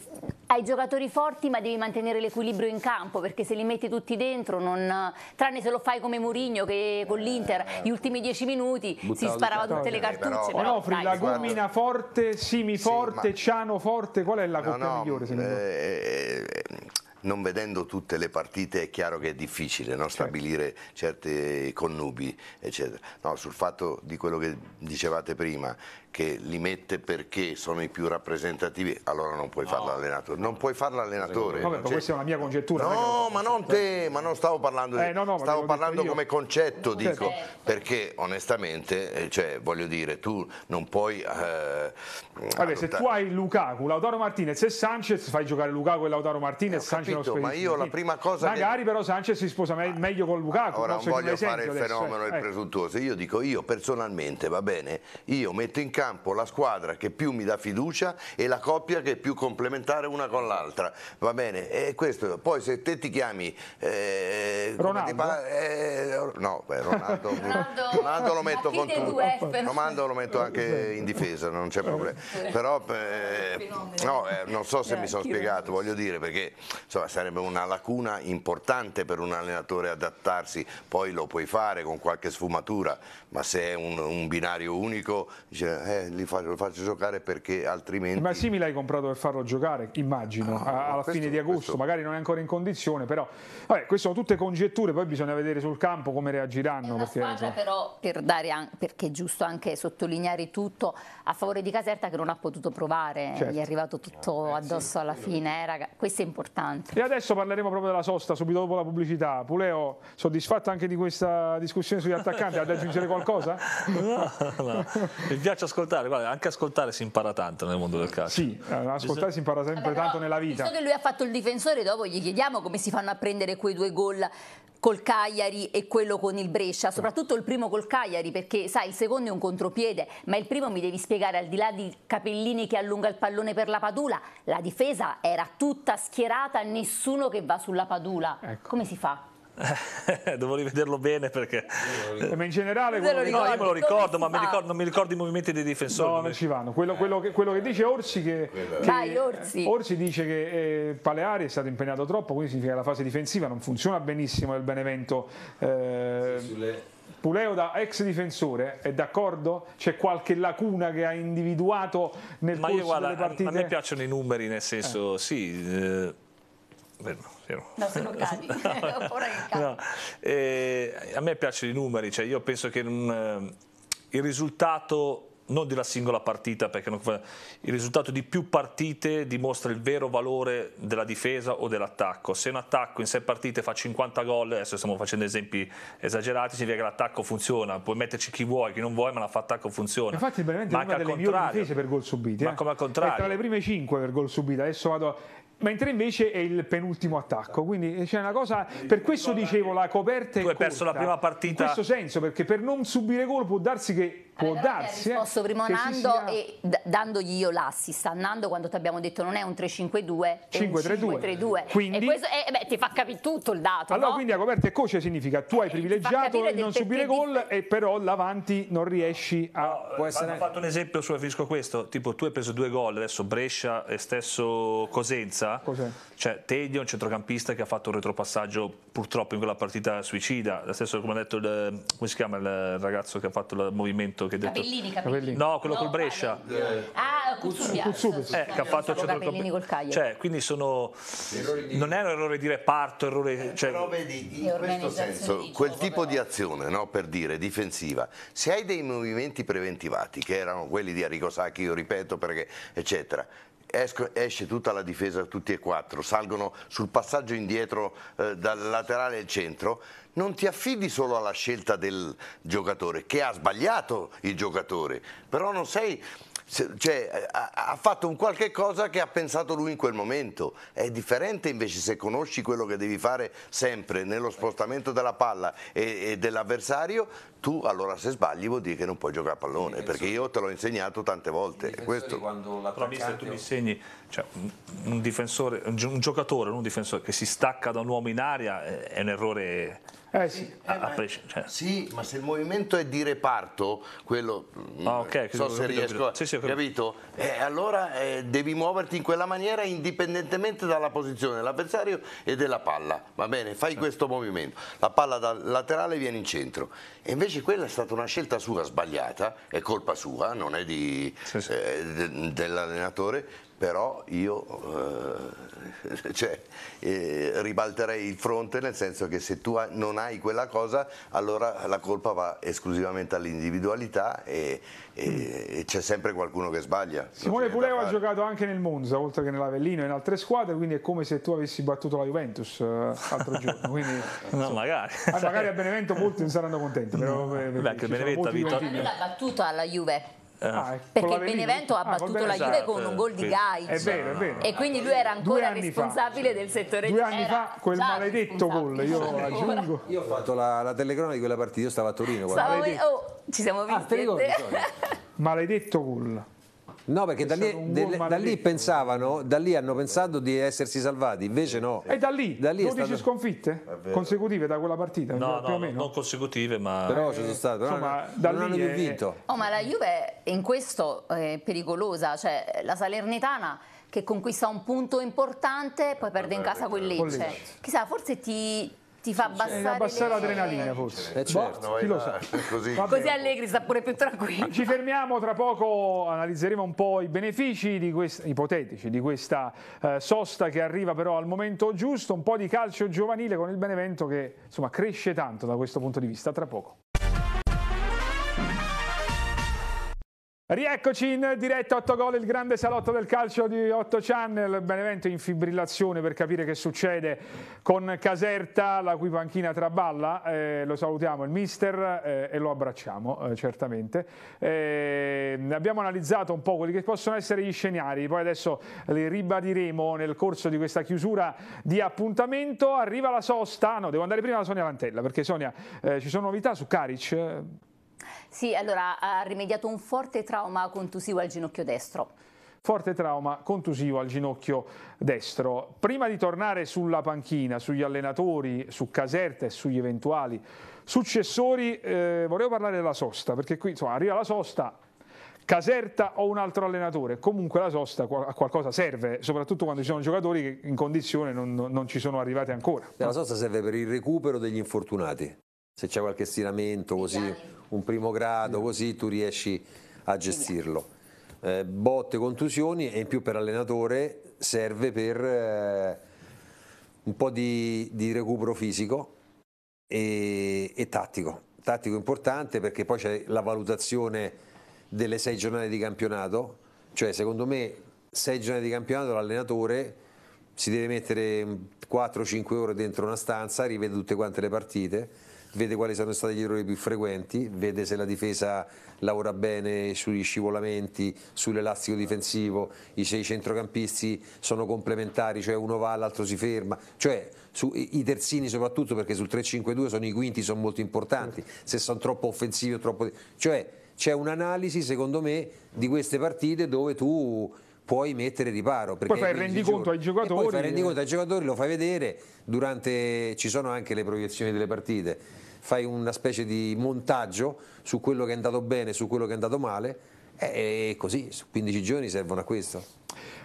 hai giocatori forti ma devi mantenere l'equilibrio in campo perché se li metti tutti dentro non tranne se lo fai come Mourinho che con l'Inter eh, gli ultimi dieci minuti si sparava tutte le cartucce. Onofri, Lagumina forte, Simi forte, sì, ma... Ciano forte, qual è la coppia no, migliore secondo eh, eh... non vedendo tutte le partite è chiaro che è difficile no? Certo. stabilire certo. certe connubi eccetera. No, sul fatto di quello che dicevate prima che li mette perché sono i più rappresentativi, allora non puoi no. farlo allenatore. Non puoi farlo allenatore. Vabbè, cioè, questa è una mia congettura. No, ma non te, ma non stavo parlando di, eh, no, no, stavo parlando come concetto, dico, eh. perché onestamente, eh, cioè, voglio dire, tu non puoi eh, Vabbè, adottare. se tu hai Lukaku, Lautaro Martinez e Sanchez, fai giocare Lukaku e Lautaro Martinez, eh, Sanchez capito, lo Ma io la prima cosa Magari che... però Sanchez si sposa me ah, meglio con Lukaku. Ora non voglio fare il fenomeno adesso, eh. il presuntuoso, io dico io personalmente, va bene, io metto in campo campo la squadra che più mi dà fiducia e la coppia che è più complementare una con l'altra. Va bene? E questo, poi se te ti chiami eh, Ronaldo? Ti parla, eh, no, beh, Ronaldo, Ronaldo, Ronaldo, lo metto con tutto. Ronaldo lo metto anche in difesa, non c'è problema. Però eh, no, eh, non so se mi eh, sono spiegato, voglio dire, perché insomma, sarebbe una lacuna importante per un allenatore adattarsi, poi lo puoi fare con qualche sfumatura, ma se è un, un binario unico, dice, eh, eh, li faccio, lo faccio giocare perché altrimenti... Ma sì, mi l'hai comprato per farlo giocare, immagino, ah, alla questo, fine di agosto, questo... magari non è ancora in condizione, però... Vabbè, queste sono tutte congetture, poi bisogna vedere sul campo come reagiranno. Perché, so... però, per anche, perché è giusto anche sottolineare tutto, a favore di Caserta che non ha potuto provare, certo. gli è arrivato tutto eh, addosso alla fine, eh, raga, questo è importante. E adesso parleremo proprio della sosta, subito dopo la pubblicità. Puleo, soddisfatto anche di questa discussione sugli attaccanti, ha da aggiungere qualcosa? no, no, mi piace ascoltare ascoltare, guarda, anche ascoltare si impara tanto nel mondo del calcio. Sì, eh, ascoltare si impara sempre Vabbè, tanto però, nella vita. Visto che lui ha fatto il difensore, dopo gli chiediamo come si fanno a prendere quei due gol col Cagliari e quello con il Brescia, soprattutto il primo col Cagliari perché sai il secondo è un contropiede, ma il primo mi devi spiegare al di là di Capellini che allunga il pallone per la Padula, la difesa era tutta schierata, nessuno che va sulla Padula. Ecco. Come si fa? Eh, devo rivederlo bene perché... Eh, ma in generale... No, ricordi, no, io me lo ricordo, ma mi ricordo, non mi ricordo i movimenti dei difensori. No, non ci vanno. Quello, quello, che, quello che, dice Orsi che, che Dai, Orsi. Orsi. dice che eh, Paleari è stato impegnato troppo, quindi significa che la fase difensiva non funziona benissimo del Benevento. Eh, Puleo da ex difensore è d'accordo? C'è qualche lacuna che ha individuato nel ma corso io, guarda, delle partite? A me piacciono i numeri, nel senso, eh. sì... Eh, vero. No, sono cani. no, no. Eh, a me piacciono i numeri, cioè io penso che un, mm, il risultato non della singola partita, perché non, il risultato di più partite dimostra il vero valore della difesa o dell'attacco. Se un attacco in sei partite fa 50 gol, adesso stiamo facendo esempi esagerati, significa che l'attacco funziona, puoi metterci chi vuoi, chi non vuoi, ma l'attacco funziona. Infatti, veramente ma una delle migliori difese per gol subiti. Ma eh? come al contrario. È tra le prime 5 per gol subito, adesso vado a mentre invece è il penultimo attacco. Quindi eh, c'è una cosa, per questo dicevo la coperta è Tu hai corta. perso la prima partita. In questo senso, perché per non subire gol può darsi che può allora, darsi. Posso eh, prima Nando sia... e dandogli io l'assist a Nando quando ti abbiamo detto non è un 3-5-2, 5-3-2. 5 3 Quindi e questo è, eh beh, ti fa capire tutto il dato. Allora, no? quindi la coperta è coce significa tu hai privilegiato di non subire gol e però l'avanti non riesci a. Ho fatto un esempio su questo, tipo tu hai preso due gol adesso Brescia e stesso Cosenza realtà. Cos'è? Cioè, Tedio, un centrocampista che ha fatto un retropassaggio purtroppo in quella partita suicida. Lo stesso, come ha detto, il, come si chiama il ragazzo che ha fatto il movimento? Che Capellini, detto... Capellini. No, quello no, col Brescia. Eh, ah, Cuzzubias. Cuzzubias. Eh, che ha fatto il centrocampista. Cioè, quindi sono... Di... Non è un errore dire parto, errore... Eh, cioè... Però vedi, in questo senso, quel tipo di azione, no, per dire, difensiva, se hai dei movimenti preventivati, che erano quelli di Arrigo Sacchi, io ripeto, perché, eccetera, esce tutta la difesa, tutti e quattro, salgono sul passaggio indietro eh, dal laterale al centro, non ti affidi solo alla scelta del giocatore, che ha sbagliato il giocatore, però non sei cioè, ha fatto un qualche cosa che ha pensato lui in quel momento. È differente invece se conosci quello che devi fare sempre nello spostamento della palla e, e dell'avversario, tu allora se sbagli vuol dire che non puoi giocare a pallone, difensore. perché io te l'ho insegnato tante volte. Questo... Però se tu mi insegni cioè, un, un, un giocatore, non un difensore, che si stacca da un uomo in aria eh, è un errore eh sì. Eh, ma, pres- cioè. sì, ma se il movimento è di reparto, quello mm, ah, okay, so se riesco, capito. Sì, sì, capito? Eh, allora eh, devi muoverti in quella maniera indipendentemente dalla posizione dell'avversario e della palla. Va bene, fai questo movimento. La palla dal laterale viene in centro. E invece quella è stata una scelta sua sbagliata, è colpa sua, non è di, eh, dell'allenatore, però io eh, cioè, eh, ribalterei il fronte nel senso che se tu non hai quella cosa allora la colpa va esclusivamente all'individualità e, e, mm. e c'è sempre qualcuno che sbaglia. Simone Puleo ha giocato anche nel Monza oltre che nell'Avellino e in altre squadre quindi è come se tu avessi battuto la Juventus eh, l'altro giorno. Quindi, no, so. magari. Ah, magari a Benevento molti non saranno contenti. Però, no. Eh, Beh, Benevento ha vinto. l'ha battuta la Juve. Eh, ah, perché il Benevento ha ah, battuto ah, la Juve con un gol di Gaic sì. e quindi lui era ancora responsabile fa, del settore due anni fa quel maledetto gol io aggiungo io ho fatto la, la telecrona di quella partita io stavo a Torino stavo, oh, ci siamo ah, visti ah, maledetto gol No, perché da lì, delle, da lì, pensavano, da lì hanno pensato di essersi salvati, invece no. E da lì, da lì 12 stato... sconfitte consecutive da quella partita? No, più no, meno. non consecutive, ma... Però ci sono state, no, da non hanno più vinto. Oh, ma la Juve in questo è pericolosa, cioè la Salernitana che conquista un punto importante poi perde in casa quel Lecce. Chissà, forse ti, ti fa abbassare, abbassare l'adrenalina eh, forse eh, certo. Boh, chi lo sa così, così Allegri sta pure più tranquillo ci fermiamo tra poco analizzeremo un po' i benefici di questa, ipotetici di questa eh, sosta che arriva però al momento giusto un po' di calcio giovanile con il Benevento che insomma cresce tanto da questo punto di vista tra poco Rieccoci in diretta 8 gol, il grande salotto del calcio di 8 Channel, Benevento in fibrillazione per capire che succede con Caserta, la cui panchina traballa, eh, lo salutiamo il mister eh, e lo abbracciamo eh, certamente. Eh, abbiamo analizzato un po' quelli che possono essere gli scenari, poi adesso li ribadiremo nel corso di questa chiusura di appuntamento. Arriva la sosta, ah, no devo andare prima da Sonia Lantella perché Sonia eh, ci sono novità su Caric? Sì, allora ha rimediato un forte trauma contusivo al ginocchio destro forte trauma contusivo al ginocchio destro. Prima di tornare sulla panchina, sugli allenatori, su Caserta e sugli eventuali successori, eh, volevo parlare della sosta, perché qui insomma, arriva la sosta, Caserta o un altro allenatore, comunque la sosta a qualcosa serve, soprattutto quando ci sono giocatori che in condizione non, non ci sono arrivati ancora. La sosta serve per il recupero degli infortunati, se c'è qualche stiramento così esatto un primo grado, così tu riesci a gestirlo. Eh, botte, contusioni e in più per allenatore serve per eh, un po' di, di recupero fisico e, e, tattico. Tattico importante perché poi c'è la valutazione delle sei giornate di campionato, cioè secondo me sei giornate di campionato l'allenatore si deve mettere 4-5 ore dentro una stanza, rivede tutte quante le partite vede quali sono stati gli errori più frequenti, vede se la difesa lavora bene sugli scivolamenti, sull'elastico difensivo, i sei centrocampisti sono complementari, cioè uno va, l'altro si ferma, cioè su, i terzini soprattutto perché sul 3-5-2 sono i quinti, sono molto importanti, se sono troppo offensivi o troppo... Cioè c'è un'analisi secondo me di queste partite dove tu puoi mettere riparo. Poi fai il rendiconto ai giocatori. E poi fai il rendiconto ai giocatori, lo fai vedere, durante, ci sono anche le proiezioni delle partite fai una specie di montaggio su quello che è andato bene, su quello che è andato male e così, 15 giorni servono a questo.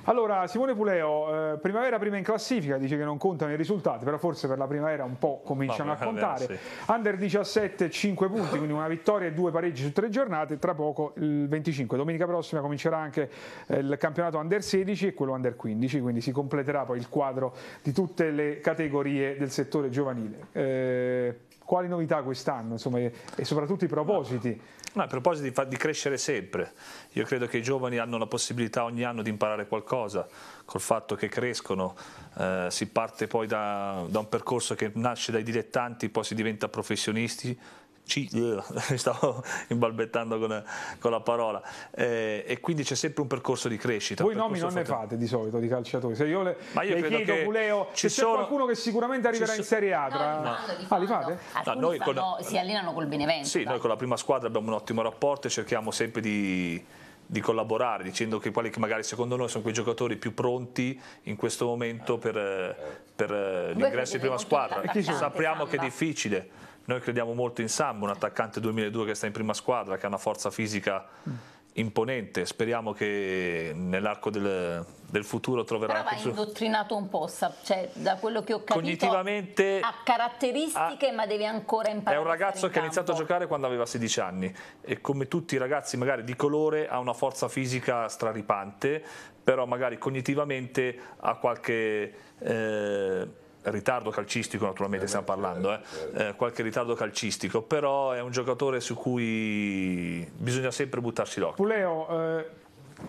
Allora, Simone Puleo, eh, primavera prima in classifica, dice che non contano i risultati, però forse per la primavera un po' cominciano a contare. sì. Under 17, 5 punti, quindi una vittoria e due pareggi su tre giornate, tra poco il 25. Domenica prossima comincerà anche eh, il campionato Under 16 e quello Under 15, quindi si completerà poi il quadro di tutte le categorie del settore giovanile. Eh, quali novità quest'anno insomma, e soprattutto i propositi? No, i propositi di crescere sempre. Io credo che i giovani hanno la possibilità ogni anno di imparare qualcosa, col fatto che crescono, eh, si parte poi da, da un percorso che nasce dai dilettanti, poi si diventa professionisti, ci, uh, stavo imbalbettando con, con la parola eh, e quindi c'è sempre un percorso di crescita voi nomi non ne fate di solito di calciatori se io le, Ma io le chiedo Puleo se sono... c'è qualcuno che sicuramente arriverà so... in Serie A tra... no, no. Ah, li fate? No, noi fanno, la... si allenano col Benevento sì, noi con la prima squadra abbiamo un ottimo rapporto e cerchiamo sempre di di collaborare, dicendo che quelli che magari secondo noi sono quei giocatori più pronti in questo momento per, per l'ingresso eh, in prima squadra. Sappiamo che è difficile noi crediamo molto in Sam, un attaccante 2002 che sta in prima squadra, che ha una forza fisica mm. imponente. Speriamo che nell'arco del, del, futuro troverà... Però va indottrinato un po', cioè, da quello che ho capito, Cognitivamente, ha caratteristiche ha, ma deve ancora imparare. È un ragazzo che ha iniziato a giocare quando aveva 16 anni e come tutti i ragazzi magari di colore ha una forza fisica straripante, però magari cognitivamente ha qualche... Eh, ritardo calcistico naturalmente stiamo parlando, eh. eh. qualche ritardo calcistico, però è un giocatore su cui bisogna sempre buttarsi l'occhio. Puleo, eh,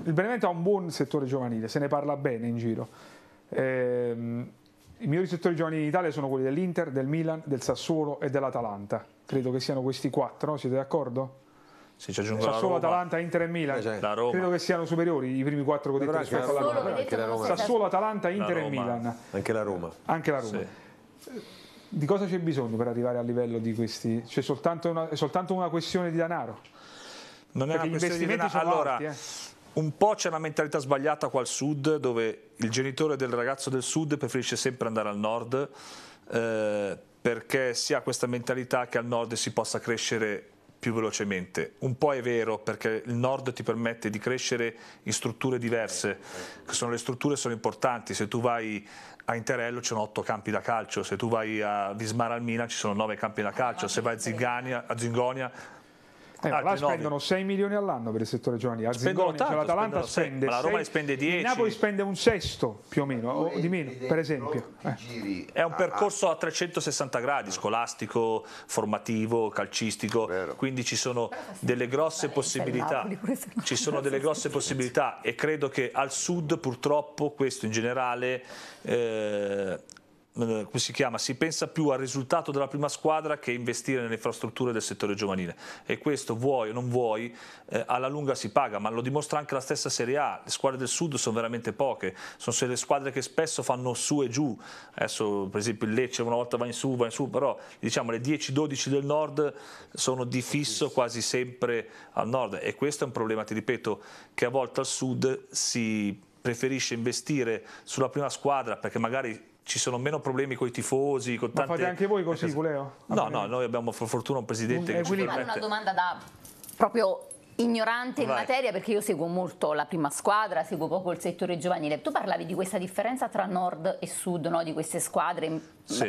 il Benevento ha un buon settore giovanile, se ne parla bene in giro. Ehm, I migliori settori giovanili in Italia sono quelli dell'Inter, del Milan, del Sassuolo e dell'Atalanta. Credo che siano questi quattro, no? siete d'accordo? se ci aggiungo Sassuolo, Roma, Atalanta, Inter e Milan esatto. credo che siano superiori i primi quattro codetti Dovrà rispetto alla Roma. Anche la Roma Sassuolo, Atalanta, Inter e Milan anche la Roma anche la Roma sì. di cosa c'è bisogno per arrivare a livello di questi c'è soltanto una, soltanto una questione di danaro? non Perché è una questione di denaro allora alti, eh. un po' c'è una mentalità sbagliata qua al sud dove il genitore del ragazzo del sud preferisce sempre andare al nord eh, perché si ha questa mentalità che al nord si possa crescere più velocemente. Un po' è vero perché il nord ti permette di crescere in strutture diverse, che sono le strutture sono importanti, se tu vai a Interello ci sono otto campi da calcio, se tu vai a Vismar Almina ci sono nove campi da calcio, se vai a, Zingania, a Zingonia eh, là spendono 6 milioni all'anno per il settore giovanile. Spendono cioè, tanto, cioè l'Atalanta spende, la Roma 6, spende 10. Napoli spende un sesto più o meno, o di meno, per esempio. Eh. È un percorso a 360 gradi, scolastico, formativo, calcistico, quindi ci sono delle grosse possibilità. Ci sono delle grosse possibilità e credo che al sud purtroppo questo in generale eh, eh, come si chiama, si pensa più al risultato della prima squadra che investire nelle infrastrutture del settore giovanile e questo vuoi o non vuoi eh, alla lunga si paga, ma lo dimostra anche la stessa Serie A, le squadre del sud sono veramente poche, sono le squadre che spesso fanno su e giù, adesso per esempio il Lecce una volta va in su, va in su, però diciamo le 10-12 del nord sono di fisso quasi sempre al nord e questo è un problema, ti ripeto, che a volte al sud si preferisce investire sulla prima squadra perché magari ci sono meno problemi con i tifosi. Con tante... Ma fate anche voi così, Culeo? No, no, noi abbiamo per fortuna un presidente un, eh, che ci permette... una domanda da proprio ignorante in materia perché io seguo molto la prima squadra, seguo poco il settore giovanile. Tu parlavi di questa differenza tra nord e sud, no? di queste squadre. Sì.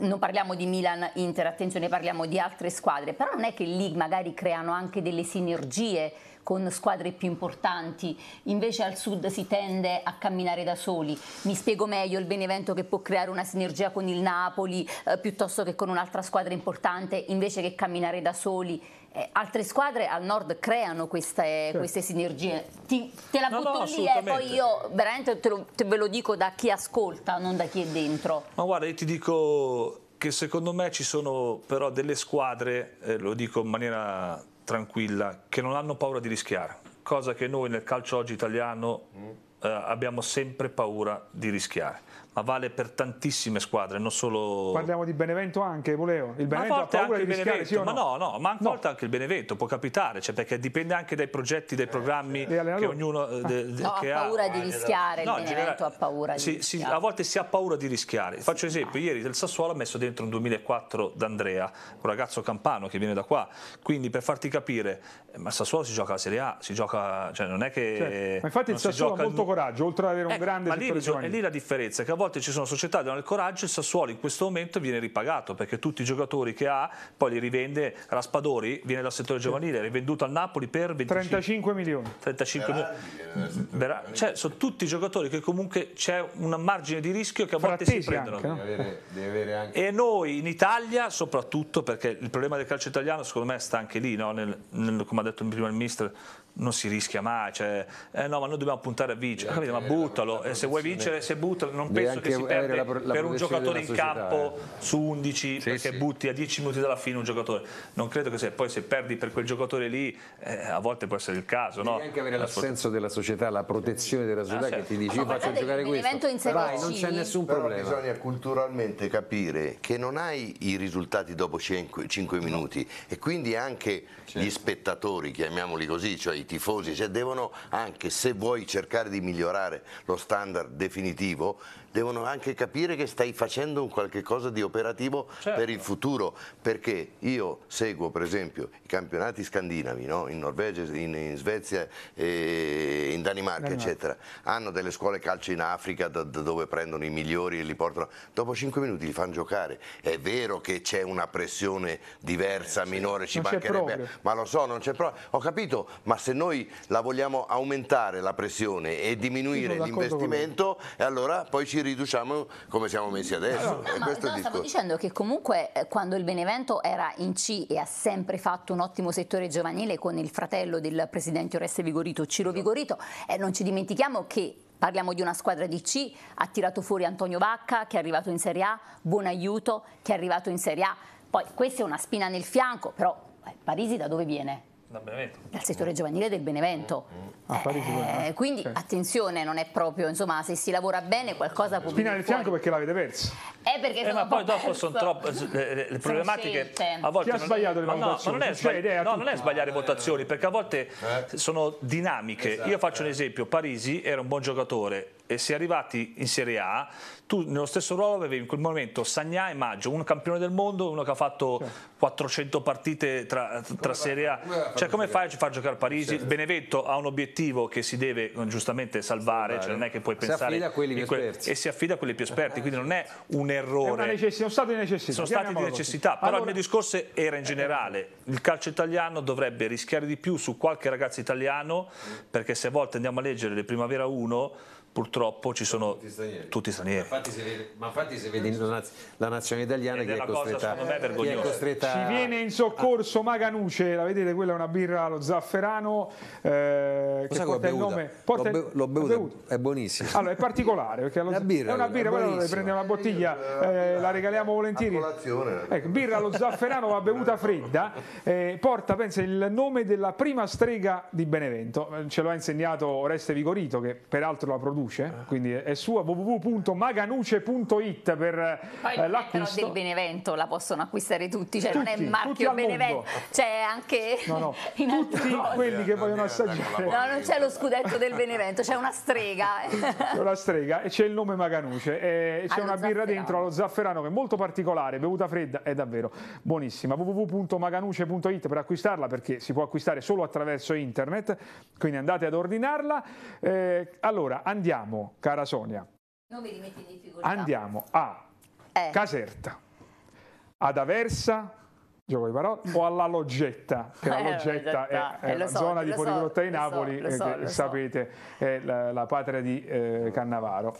Non parliamo di Milan Inter, attenzione, parliamo di altre squadre, però non è che lì magari creano anche delle sinergie con squadre più importanti, invece al sud si tende a camminare da soli. Mi spiego meglio il Benevento che può creare una sinergia con il Napoli eh, piuttosto che con un'altra squadra importante, invece che camminare da soli. Eh, altre squadre al nord creano queste, sì. queste sinergie. Ti, te la no, butto no, lì e poi io veramente te lo, te ve lo dico da chi ascolta, non da chi è dentro. Ma guarda, io ti dico che secondo me ci sono però delle squadre, eh, lo dico in maniera tranquilla, che non hanno paura di rischiare, cosa che noi nel calcio oggi italiano mm. eh, abbiamo sempre paura di rischiare ma vale per tantissime squadre, non solo... Parliamo di Benevento anche, volevo. Il Benevento ma a volte anche il Benevento, sì ma no? no, no, ma no. volte anche il Benevento, può capitare, cioè perché dipende anche dai progetti, dai programmi eh, che ognuno eh, de, de, no, che ha. paura di rischiare, no, il Benevento ha paura di sì, rischiare. Sì, a volte si ha paura di rischiare. Faccio un esempio, ieri del Sassuolo ha messo dentro un 2004 d'Andrea, un ragazzo campano che viene da qua, quindi per farti capire ma Sassuolo si gioca la Serie A, si gioca, cioè non è che... Certo. Ma infatti il Sassuolo ha molto coraggio, oltre ad avere un eh, grande ma lì, è lì la differenza, che a volte ci sono società che hanno il coraggio, il Sassuolo in questo momento viene ripagato, perché tutti i giocatori che ha, poi li rivende, Raspadori viene dal settore giovanile, è rivenduto al Napoli per 25, 35 milioni. 35 milioni. Berà, cioè, sono tutti giocatori che comunque c'è un margine di rischio che a volte Frattesi si prendono. Anche, no? deve avere, anche... E noi in Italia soprattutto, perché il problema del calcio italiano secondo me sta anche lì, no? nel, nel, come detto il primo ministro non si rischia mai, cioè, eh no, ma noi dobbiamo puntare a vincere, capito? ma buttalo, e eh, se vuoi vincere, se buttalo, non penso che si perda per un giocatore in campo eh. su 11 sì, perché sì. butti a 10 minuti dalla fine un giocatore, non credo che se poi se perdi per quel giocatore lì, eh, a volte può essere il caso, Devi no? anche avere eh, l'assenso della società, la protezione della società ah, che ti dice, io faccio giocare questo, vai, non c'è nessun Però problema. bisogna culturalmente capire che non hai i risultati dopo 5, 5 minuti e quindi anche certo. gli spettatori, chiamiamoli così, cioè i tifosi, cioè devono anche se vuoi cercare di migliorare lo standard definitivo, devono anche capire che stai facendo un qualche cosa di operativo certo. per il futuro, perché io seguo per esempio i campionati scandinavi, no? in Norvegia, in, in Svezia, eh, in Danimarca, eccetera, hanno delle scuole calcio in Africa da, da dove prendono i migliori e li portano, dopo 5 minuti li fanno giocare, è vero che c'è una pressione diversa, eh, minore, ci non mancherebbe, ma lo so, non c'è proprio, ho capito, ma se noi la vogliamo aumentare la pressione e diminuire l'investimento e allora poi ci riduciamo come siamo messi adesso. No, no, no, stavo dicendo che comunque eh, quando il Benevento era in C e ha sempre fatto un ottimo settore giovanile con il fratello del presidente Oreste Vigorito, Ciro esatto. Vigorito, e eh, non ci dimentichiamo che Parliamo di una squadra di C, ha tirato fuori Antonio Vacca che è arrivato in Serie A, Buon Aiuto che è arrivato in Serie A. Poi questa è una spina nel fianco, però eh, Parisi da dove viene? Dal settore giovanile del Benevento. Ah, eh, quindi okay. Certo. attenzione, non è proprio, insomma, se si lavora bene qualcosa può Spina nel fianco perché l'avete persa. Eh, perché eh, ma poi dopo sono troppe le, le problematiche. A volte Chi ha sbagliato le valutazioni? No, non è, sbagli- no, non è sbagliare ah, votazioni, perché a volte eh. sono dinamiche. Esatto, Io faccio un eh. esempio, Parisi era un buon giocatore, e si è arrivati in Serie A, tu nello stesso ruolo avevi in quel momento Sagnà e Maggio, un campione del mondo, uno che ha fatto cioè. Certo. 400 partite tra, tra Serie A. Come cioè come fai a far giocare Parigi? Cioè. Benevento ha un obiettivo che si deve eh, giustamente salvare, salvare. Cioè non è che puoi si pensare... Affida a quelli più que E si affida a quelli più esperti, quindi non è un errore. È sono stati di necessità. Sono stati di necessità, allora, però il mio discorso era in eh, generale. Il calcio italiano dovrebbe rischiare di più su qualche ragazzo italiano, mm. perché se a volte andiamo a leggere le Primavera 1 purtroppo ci sono tutti stranieri. Tutti stranieri. Ma, infatti vede, ma infatti se vedi la nazione italiana che è, costretta, cosa, chi è costretta... Ci viene in soccorso Maganuce, la vedete, quella è una birra allo zafferano eh, che porta il nome... Porta l'ho, bevuta, bevuta, è buonissima. Allora, è particolare, perché allo, birra, è una birra, quella prendiamo la bottiglia, eh, la regaliamo volentieri. Ecco, birra allo zafferano va bevuta fredda, eh, porta, pensa, il nome della prima strega di Benevento, ce lo ha insegnato Oreste Vigorito, che peraltro la produce Maganuce, ah. quindi è sua www.maganuce.it per eh, l'acquisto. Però del Benevento la possono acquistare tutti, cioè tutti, non è marchio Benevento, c'è cioè anche no, no, tutti cose. quelli che vogliono ecco, ecco assaggiare. No, non c'è lo scudetto del Benevento, c'è una strega. C'è una strega e c'è il nome Maganuce, eh, c'è una birra zafferano. dentro allo zafferano che è molto particolare, bevuta fredda, è davvero buonissima. www.maganuce.it per acquistarla perché si può acquistare solo attraverso internet, quindi andate ad ordinarla. Eh, allora, andiamo andiamo, cara Sonia, andiamo a eh. Caserta, ad Aversa, gioco di parole, o alla Loggetta, che la eh, Loggetta è, eh, è la so, zona di Poliglotta so, di Napoli, lo eh, so, lo che lo sapete è la, la patria di Cannavaro.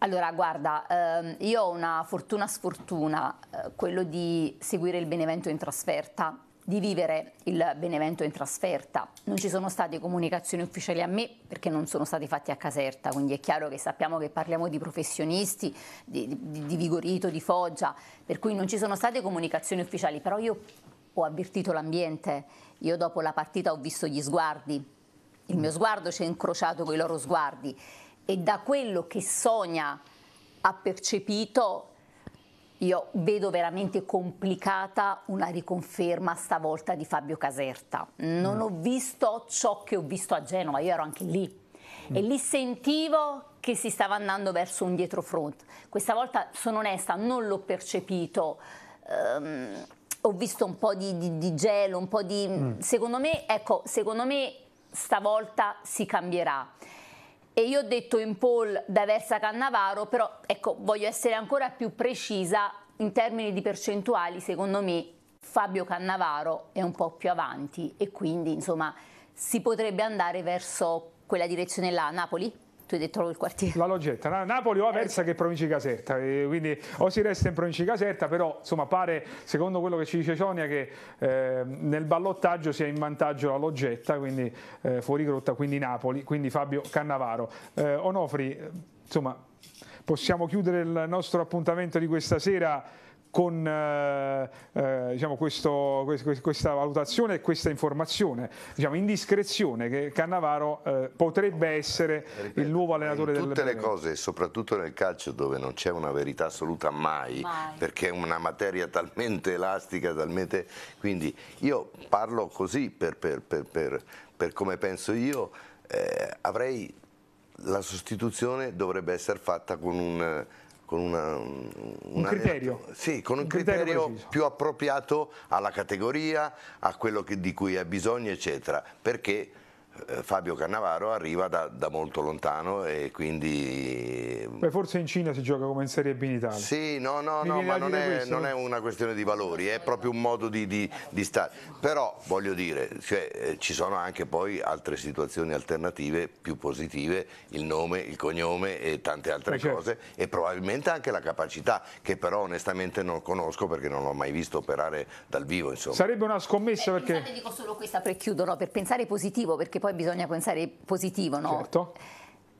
Allora, guarda, ehm, io ho una fortuna sfortuna, eh, quello di seguire il Benevento in trasferta di vivere il Benevento in trasferta. Non ci sono state comunicazioni ufficiali a me perché non sono stati fatti a Caserta, quindi è chiaro che sappiamo che parliamo di professionisti, di, di, di Vigorito, di Foggia, per cui non ci sono state comunicazioni ufficiali, però io ho avvertito l'ambiente, io dopo la partita ho visto gli sguardi, il mio sguardo ci è incrociato con i loro sguardi e da quello che Sonia ha percepito io vedo veramente complicata una riconferma stavolta di Fabio Caserta. Non mm. ho visto ciò che ho visto a Genova, io ero anche lì. Mm. E lì sentivo che si stava andando verso un dietro front. Questa volta, sono onesta, non l'ho percepito. Um, ho visto un po' di, di, di gelo, un po' di... Mm. Secondo me, ecco, secondo me stavolta si cambierà e io ho detto in poll da Versa Cannavaro, però ecco, voglio essere ancora più precisa in termini di percentuali, secondo me Fabio Cannavaro è un po' più avanti e quindi insomma si potrebbe andare verso quella direzione là, Napoli? tu hai detto il quartiere. La loggetta, Napoli o eh, Aversa eh, che è provincia di Caserta, quindi o si resta in provincia di Caserta, però insomma pare, secondo quello che ci dice Sonia, che eh, nel ballottaggio sia in vantaggio la loggetta, quindi eh, fuori grotta, quindi Napoli, quindi Fabio Cannavaro. Eh, Onofri, eh, insomma, possiamo chiudere il nostro appuntamento di questa sera con eh, eh, diciamo questo, questo, questa valutazione e questa informazione, diciamo indiscrezione che Cannavaro eh, potrebbe essere Ripeto, il nuovo allenatore del Tutte le cose, soprattutto nel calcio dove non c'è una verità assoluta mai, mai, perché è una materia talmente elastica, talmente... quindi io parlo così per, per, per, per come penso io, eh, avrei la sostituzione dovrebbe essere fatta con un con una, un, criterio, sì, con un, un criterio, criterio più appropriato alla categoria, a quello che, di cui ha bisogno, eccetera. Perché eh, Fabio Cannavaro arriva da, da, molto lontano e quindi... Mm, Beh, forse in Cina si gioca come in Serie B in Italia. Sì, no, no, no ma non è, questo, non è, una questione di valori, è proprio un modo di, di, di stare. Però, voglio dire, cioè, eh, ci sono anche poi altre situazioni alternative più positive, il nome, il cognome e tante altre Beh, certo. cose certo. e probabilmente anche la capacità, che però onestamente non conosco perché non l'ho mai visto operare dal vivo. Insomma. Sarebbe una scommessa eh, perché... Eh, pensate, dico solo questa per chiudo, no? per pensare positivo, perché poi poi bisogna pensare positivo, no? Certo.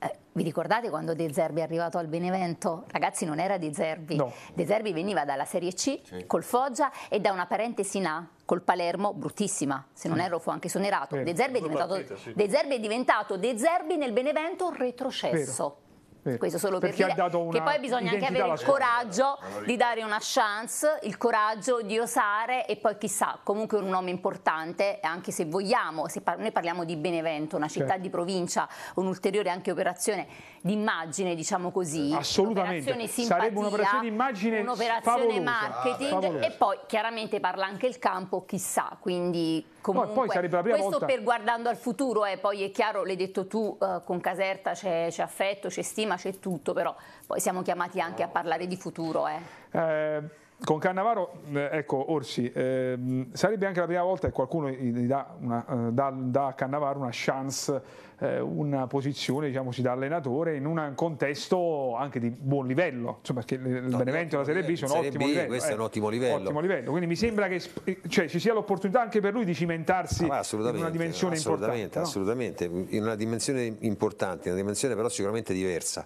Eh, vi ricordate quando De Zerbi è arrivato al Benevento? Ragazzi, non era De Zerbi. No. De Zerbi veniva dalla Serie C sì. col Foggia e da una parentesi in A col Palermo, bruttissima. Se non mm. erro, fu anche esonerato. Eh. De, Zerbi è diventato, partita, sì. De Zerbi è diventato De Zerbi nel Benevento retrocesso. Vero eh, questo solo per dire che poi bisogna anche avere il coraggio di dare una chance, il coraggio di osare e poi chissà, comunque un nome importante, anche se vogliamo, se par noi parliamo di Benevento, una città certo. di provincia, un'ulteriore anche operazione di immagine, diciamo così, eh, assolutamente, simpatia, sarebbe un'operazione di immagine, un'operazione marketing ah, e poi chiaramente parla anche il campo, chissà, quindi comunque poi la prima questo volta... per guardando al futuro, eh, poi è chiaro, l'hai detto tu eh, con Caserta c'è affetto, c'è stima, pace e tutto, però poi siamo chiamati anche a parlare di futuro. Eh. eh con Cannavaro, eh, ecco Orsi, eh, sarebbe anche la prima volta che qualcuno dà, una, eh, dà, dà a Cannavaro una chance eh, una posizione diciamo da allenatore in un contesto anche di buon livello, insomma, perché il no, Benevento e la Serie B sono Serie ottimo B, livello. Questo eh, è un eh, ottimo livello. ottimo livello. Quindi mi sembra che cioè, ci sia l'opportunità anche per lui di cimentarsi ah, in una dimensione assolutamente, importante. Assolutamente, in una dimensione importante, una dimensione però sicuramente diversa,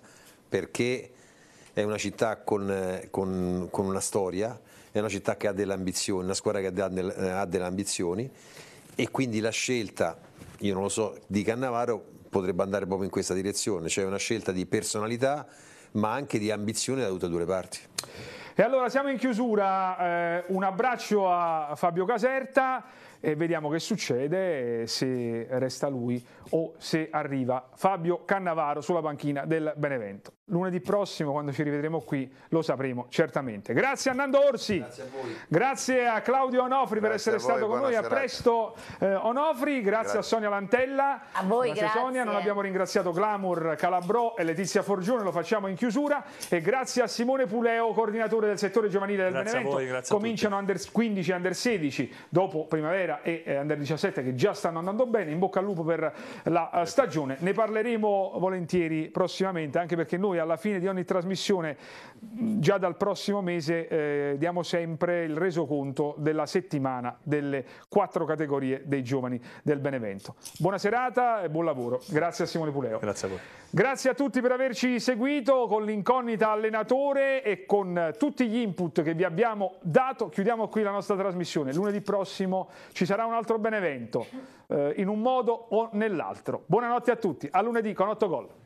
perché è una città con, con, con una storia, è una città che ha delle ambizioni, una squadra che ha delle ambizioni e quindi la scelta io non lo so, di Cannavaro potrebbe andare proprio in questa direzione, cioè una scelta di personalità ma anche di ambizione da tutte e due le parti. E allora siamo in chiusura, eh, un abbraccio a Fabio Caserta e vediamo che succede eh, se resta lui o se arriva Fabio Cannavaro sulla panchina del Benevento lunedì prossimo, quando ci rivedremo qui, lo sapremo certamente. Grazie a Nando Orsi, grazie a, grazie a Claudio Onofri grazie per essere voi, stato con noi, serata. a presto eh, Onofri, grazie, grazie, a Sonia Lantella, a voi, grazie, Sonia, non abbiamo ringraziato Glamour, Calabrò e Letizia Forgione, lo facciamo in chiusura e grazie a Simone Puleo, coordinatore del settore giovanile del grazie Benevento, voi, cominciano under 15 e under 16 dopo primavera e eh, under 17 che già stanno andando bene, in bocca al lupo per la eh, stagione, ne parleremo volentieri prossimamente anche perché noi alla fine di ogni trasmissione, già dal prossimo mese, eh, diamo sempre il resoconto della settimana delle quattro categorie dei giovani del Benevento. Buona serata e buon lavoro. Grazie a Simone Puleo. Grazie a voi. Grazie a tutti per averci seguito con l'incognita allenatore e con tutti gli input che vi abbiamo dato. Chiudiamo qui la nostra trasmissione. Lunedì prossimo ci sarà un altro Benevento, eh, in un modo o nell'altro. Buonanotte a tutti. A lunedì con 8 gol.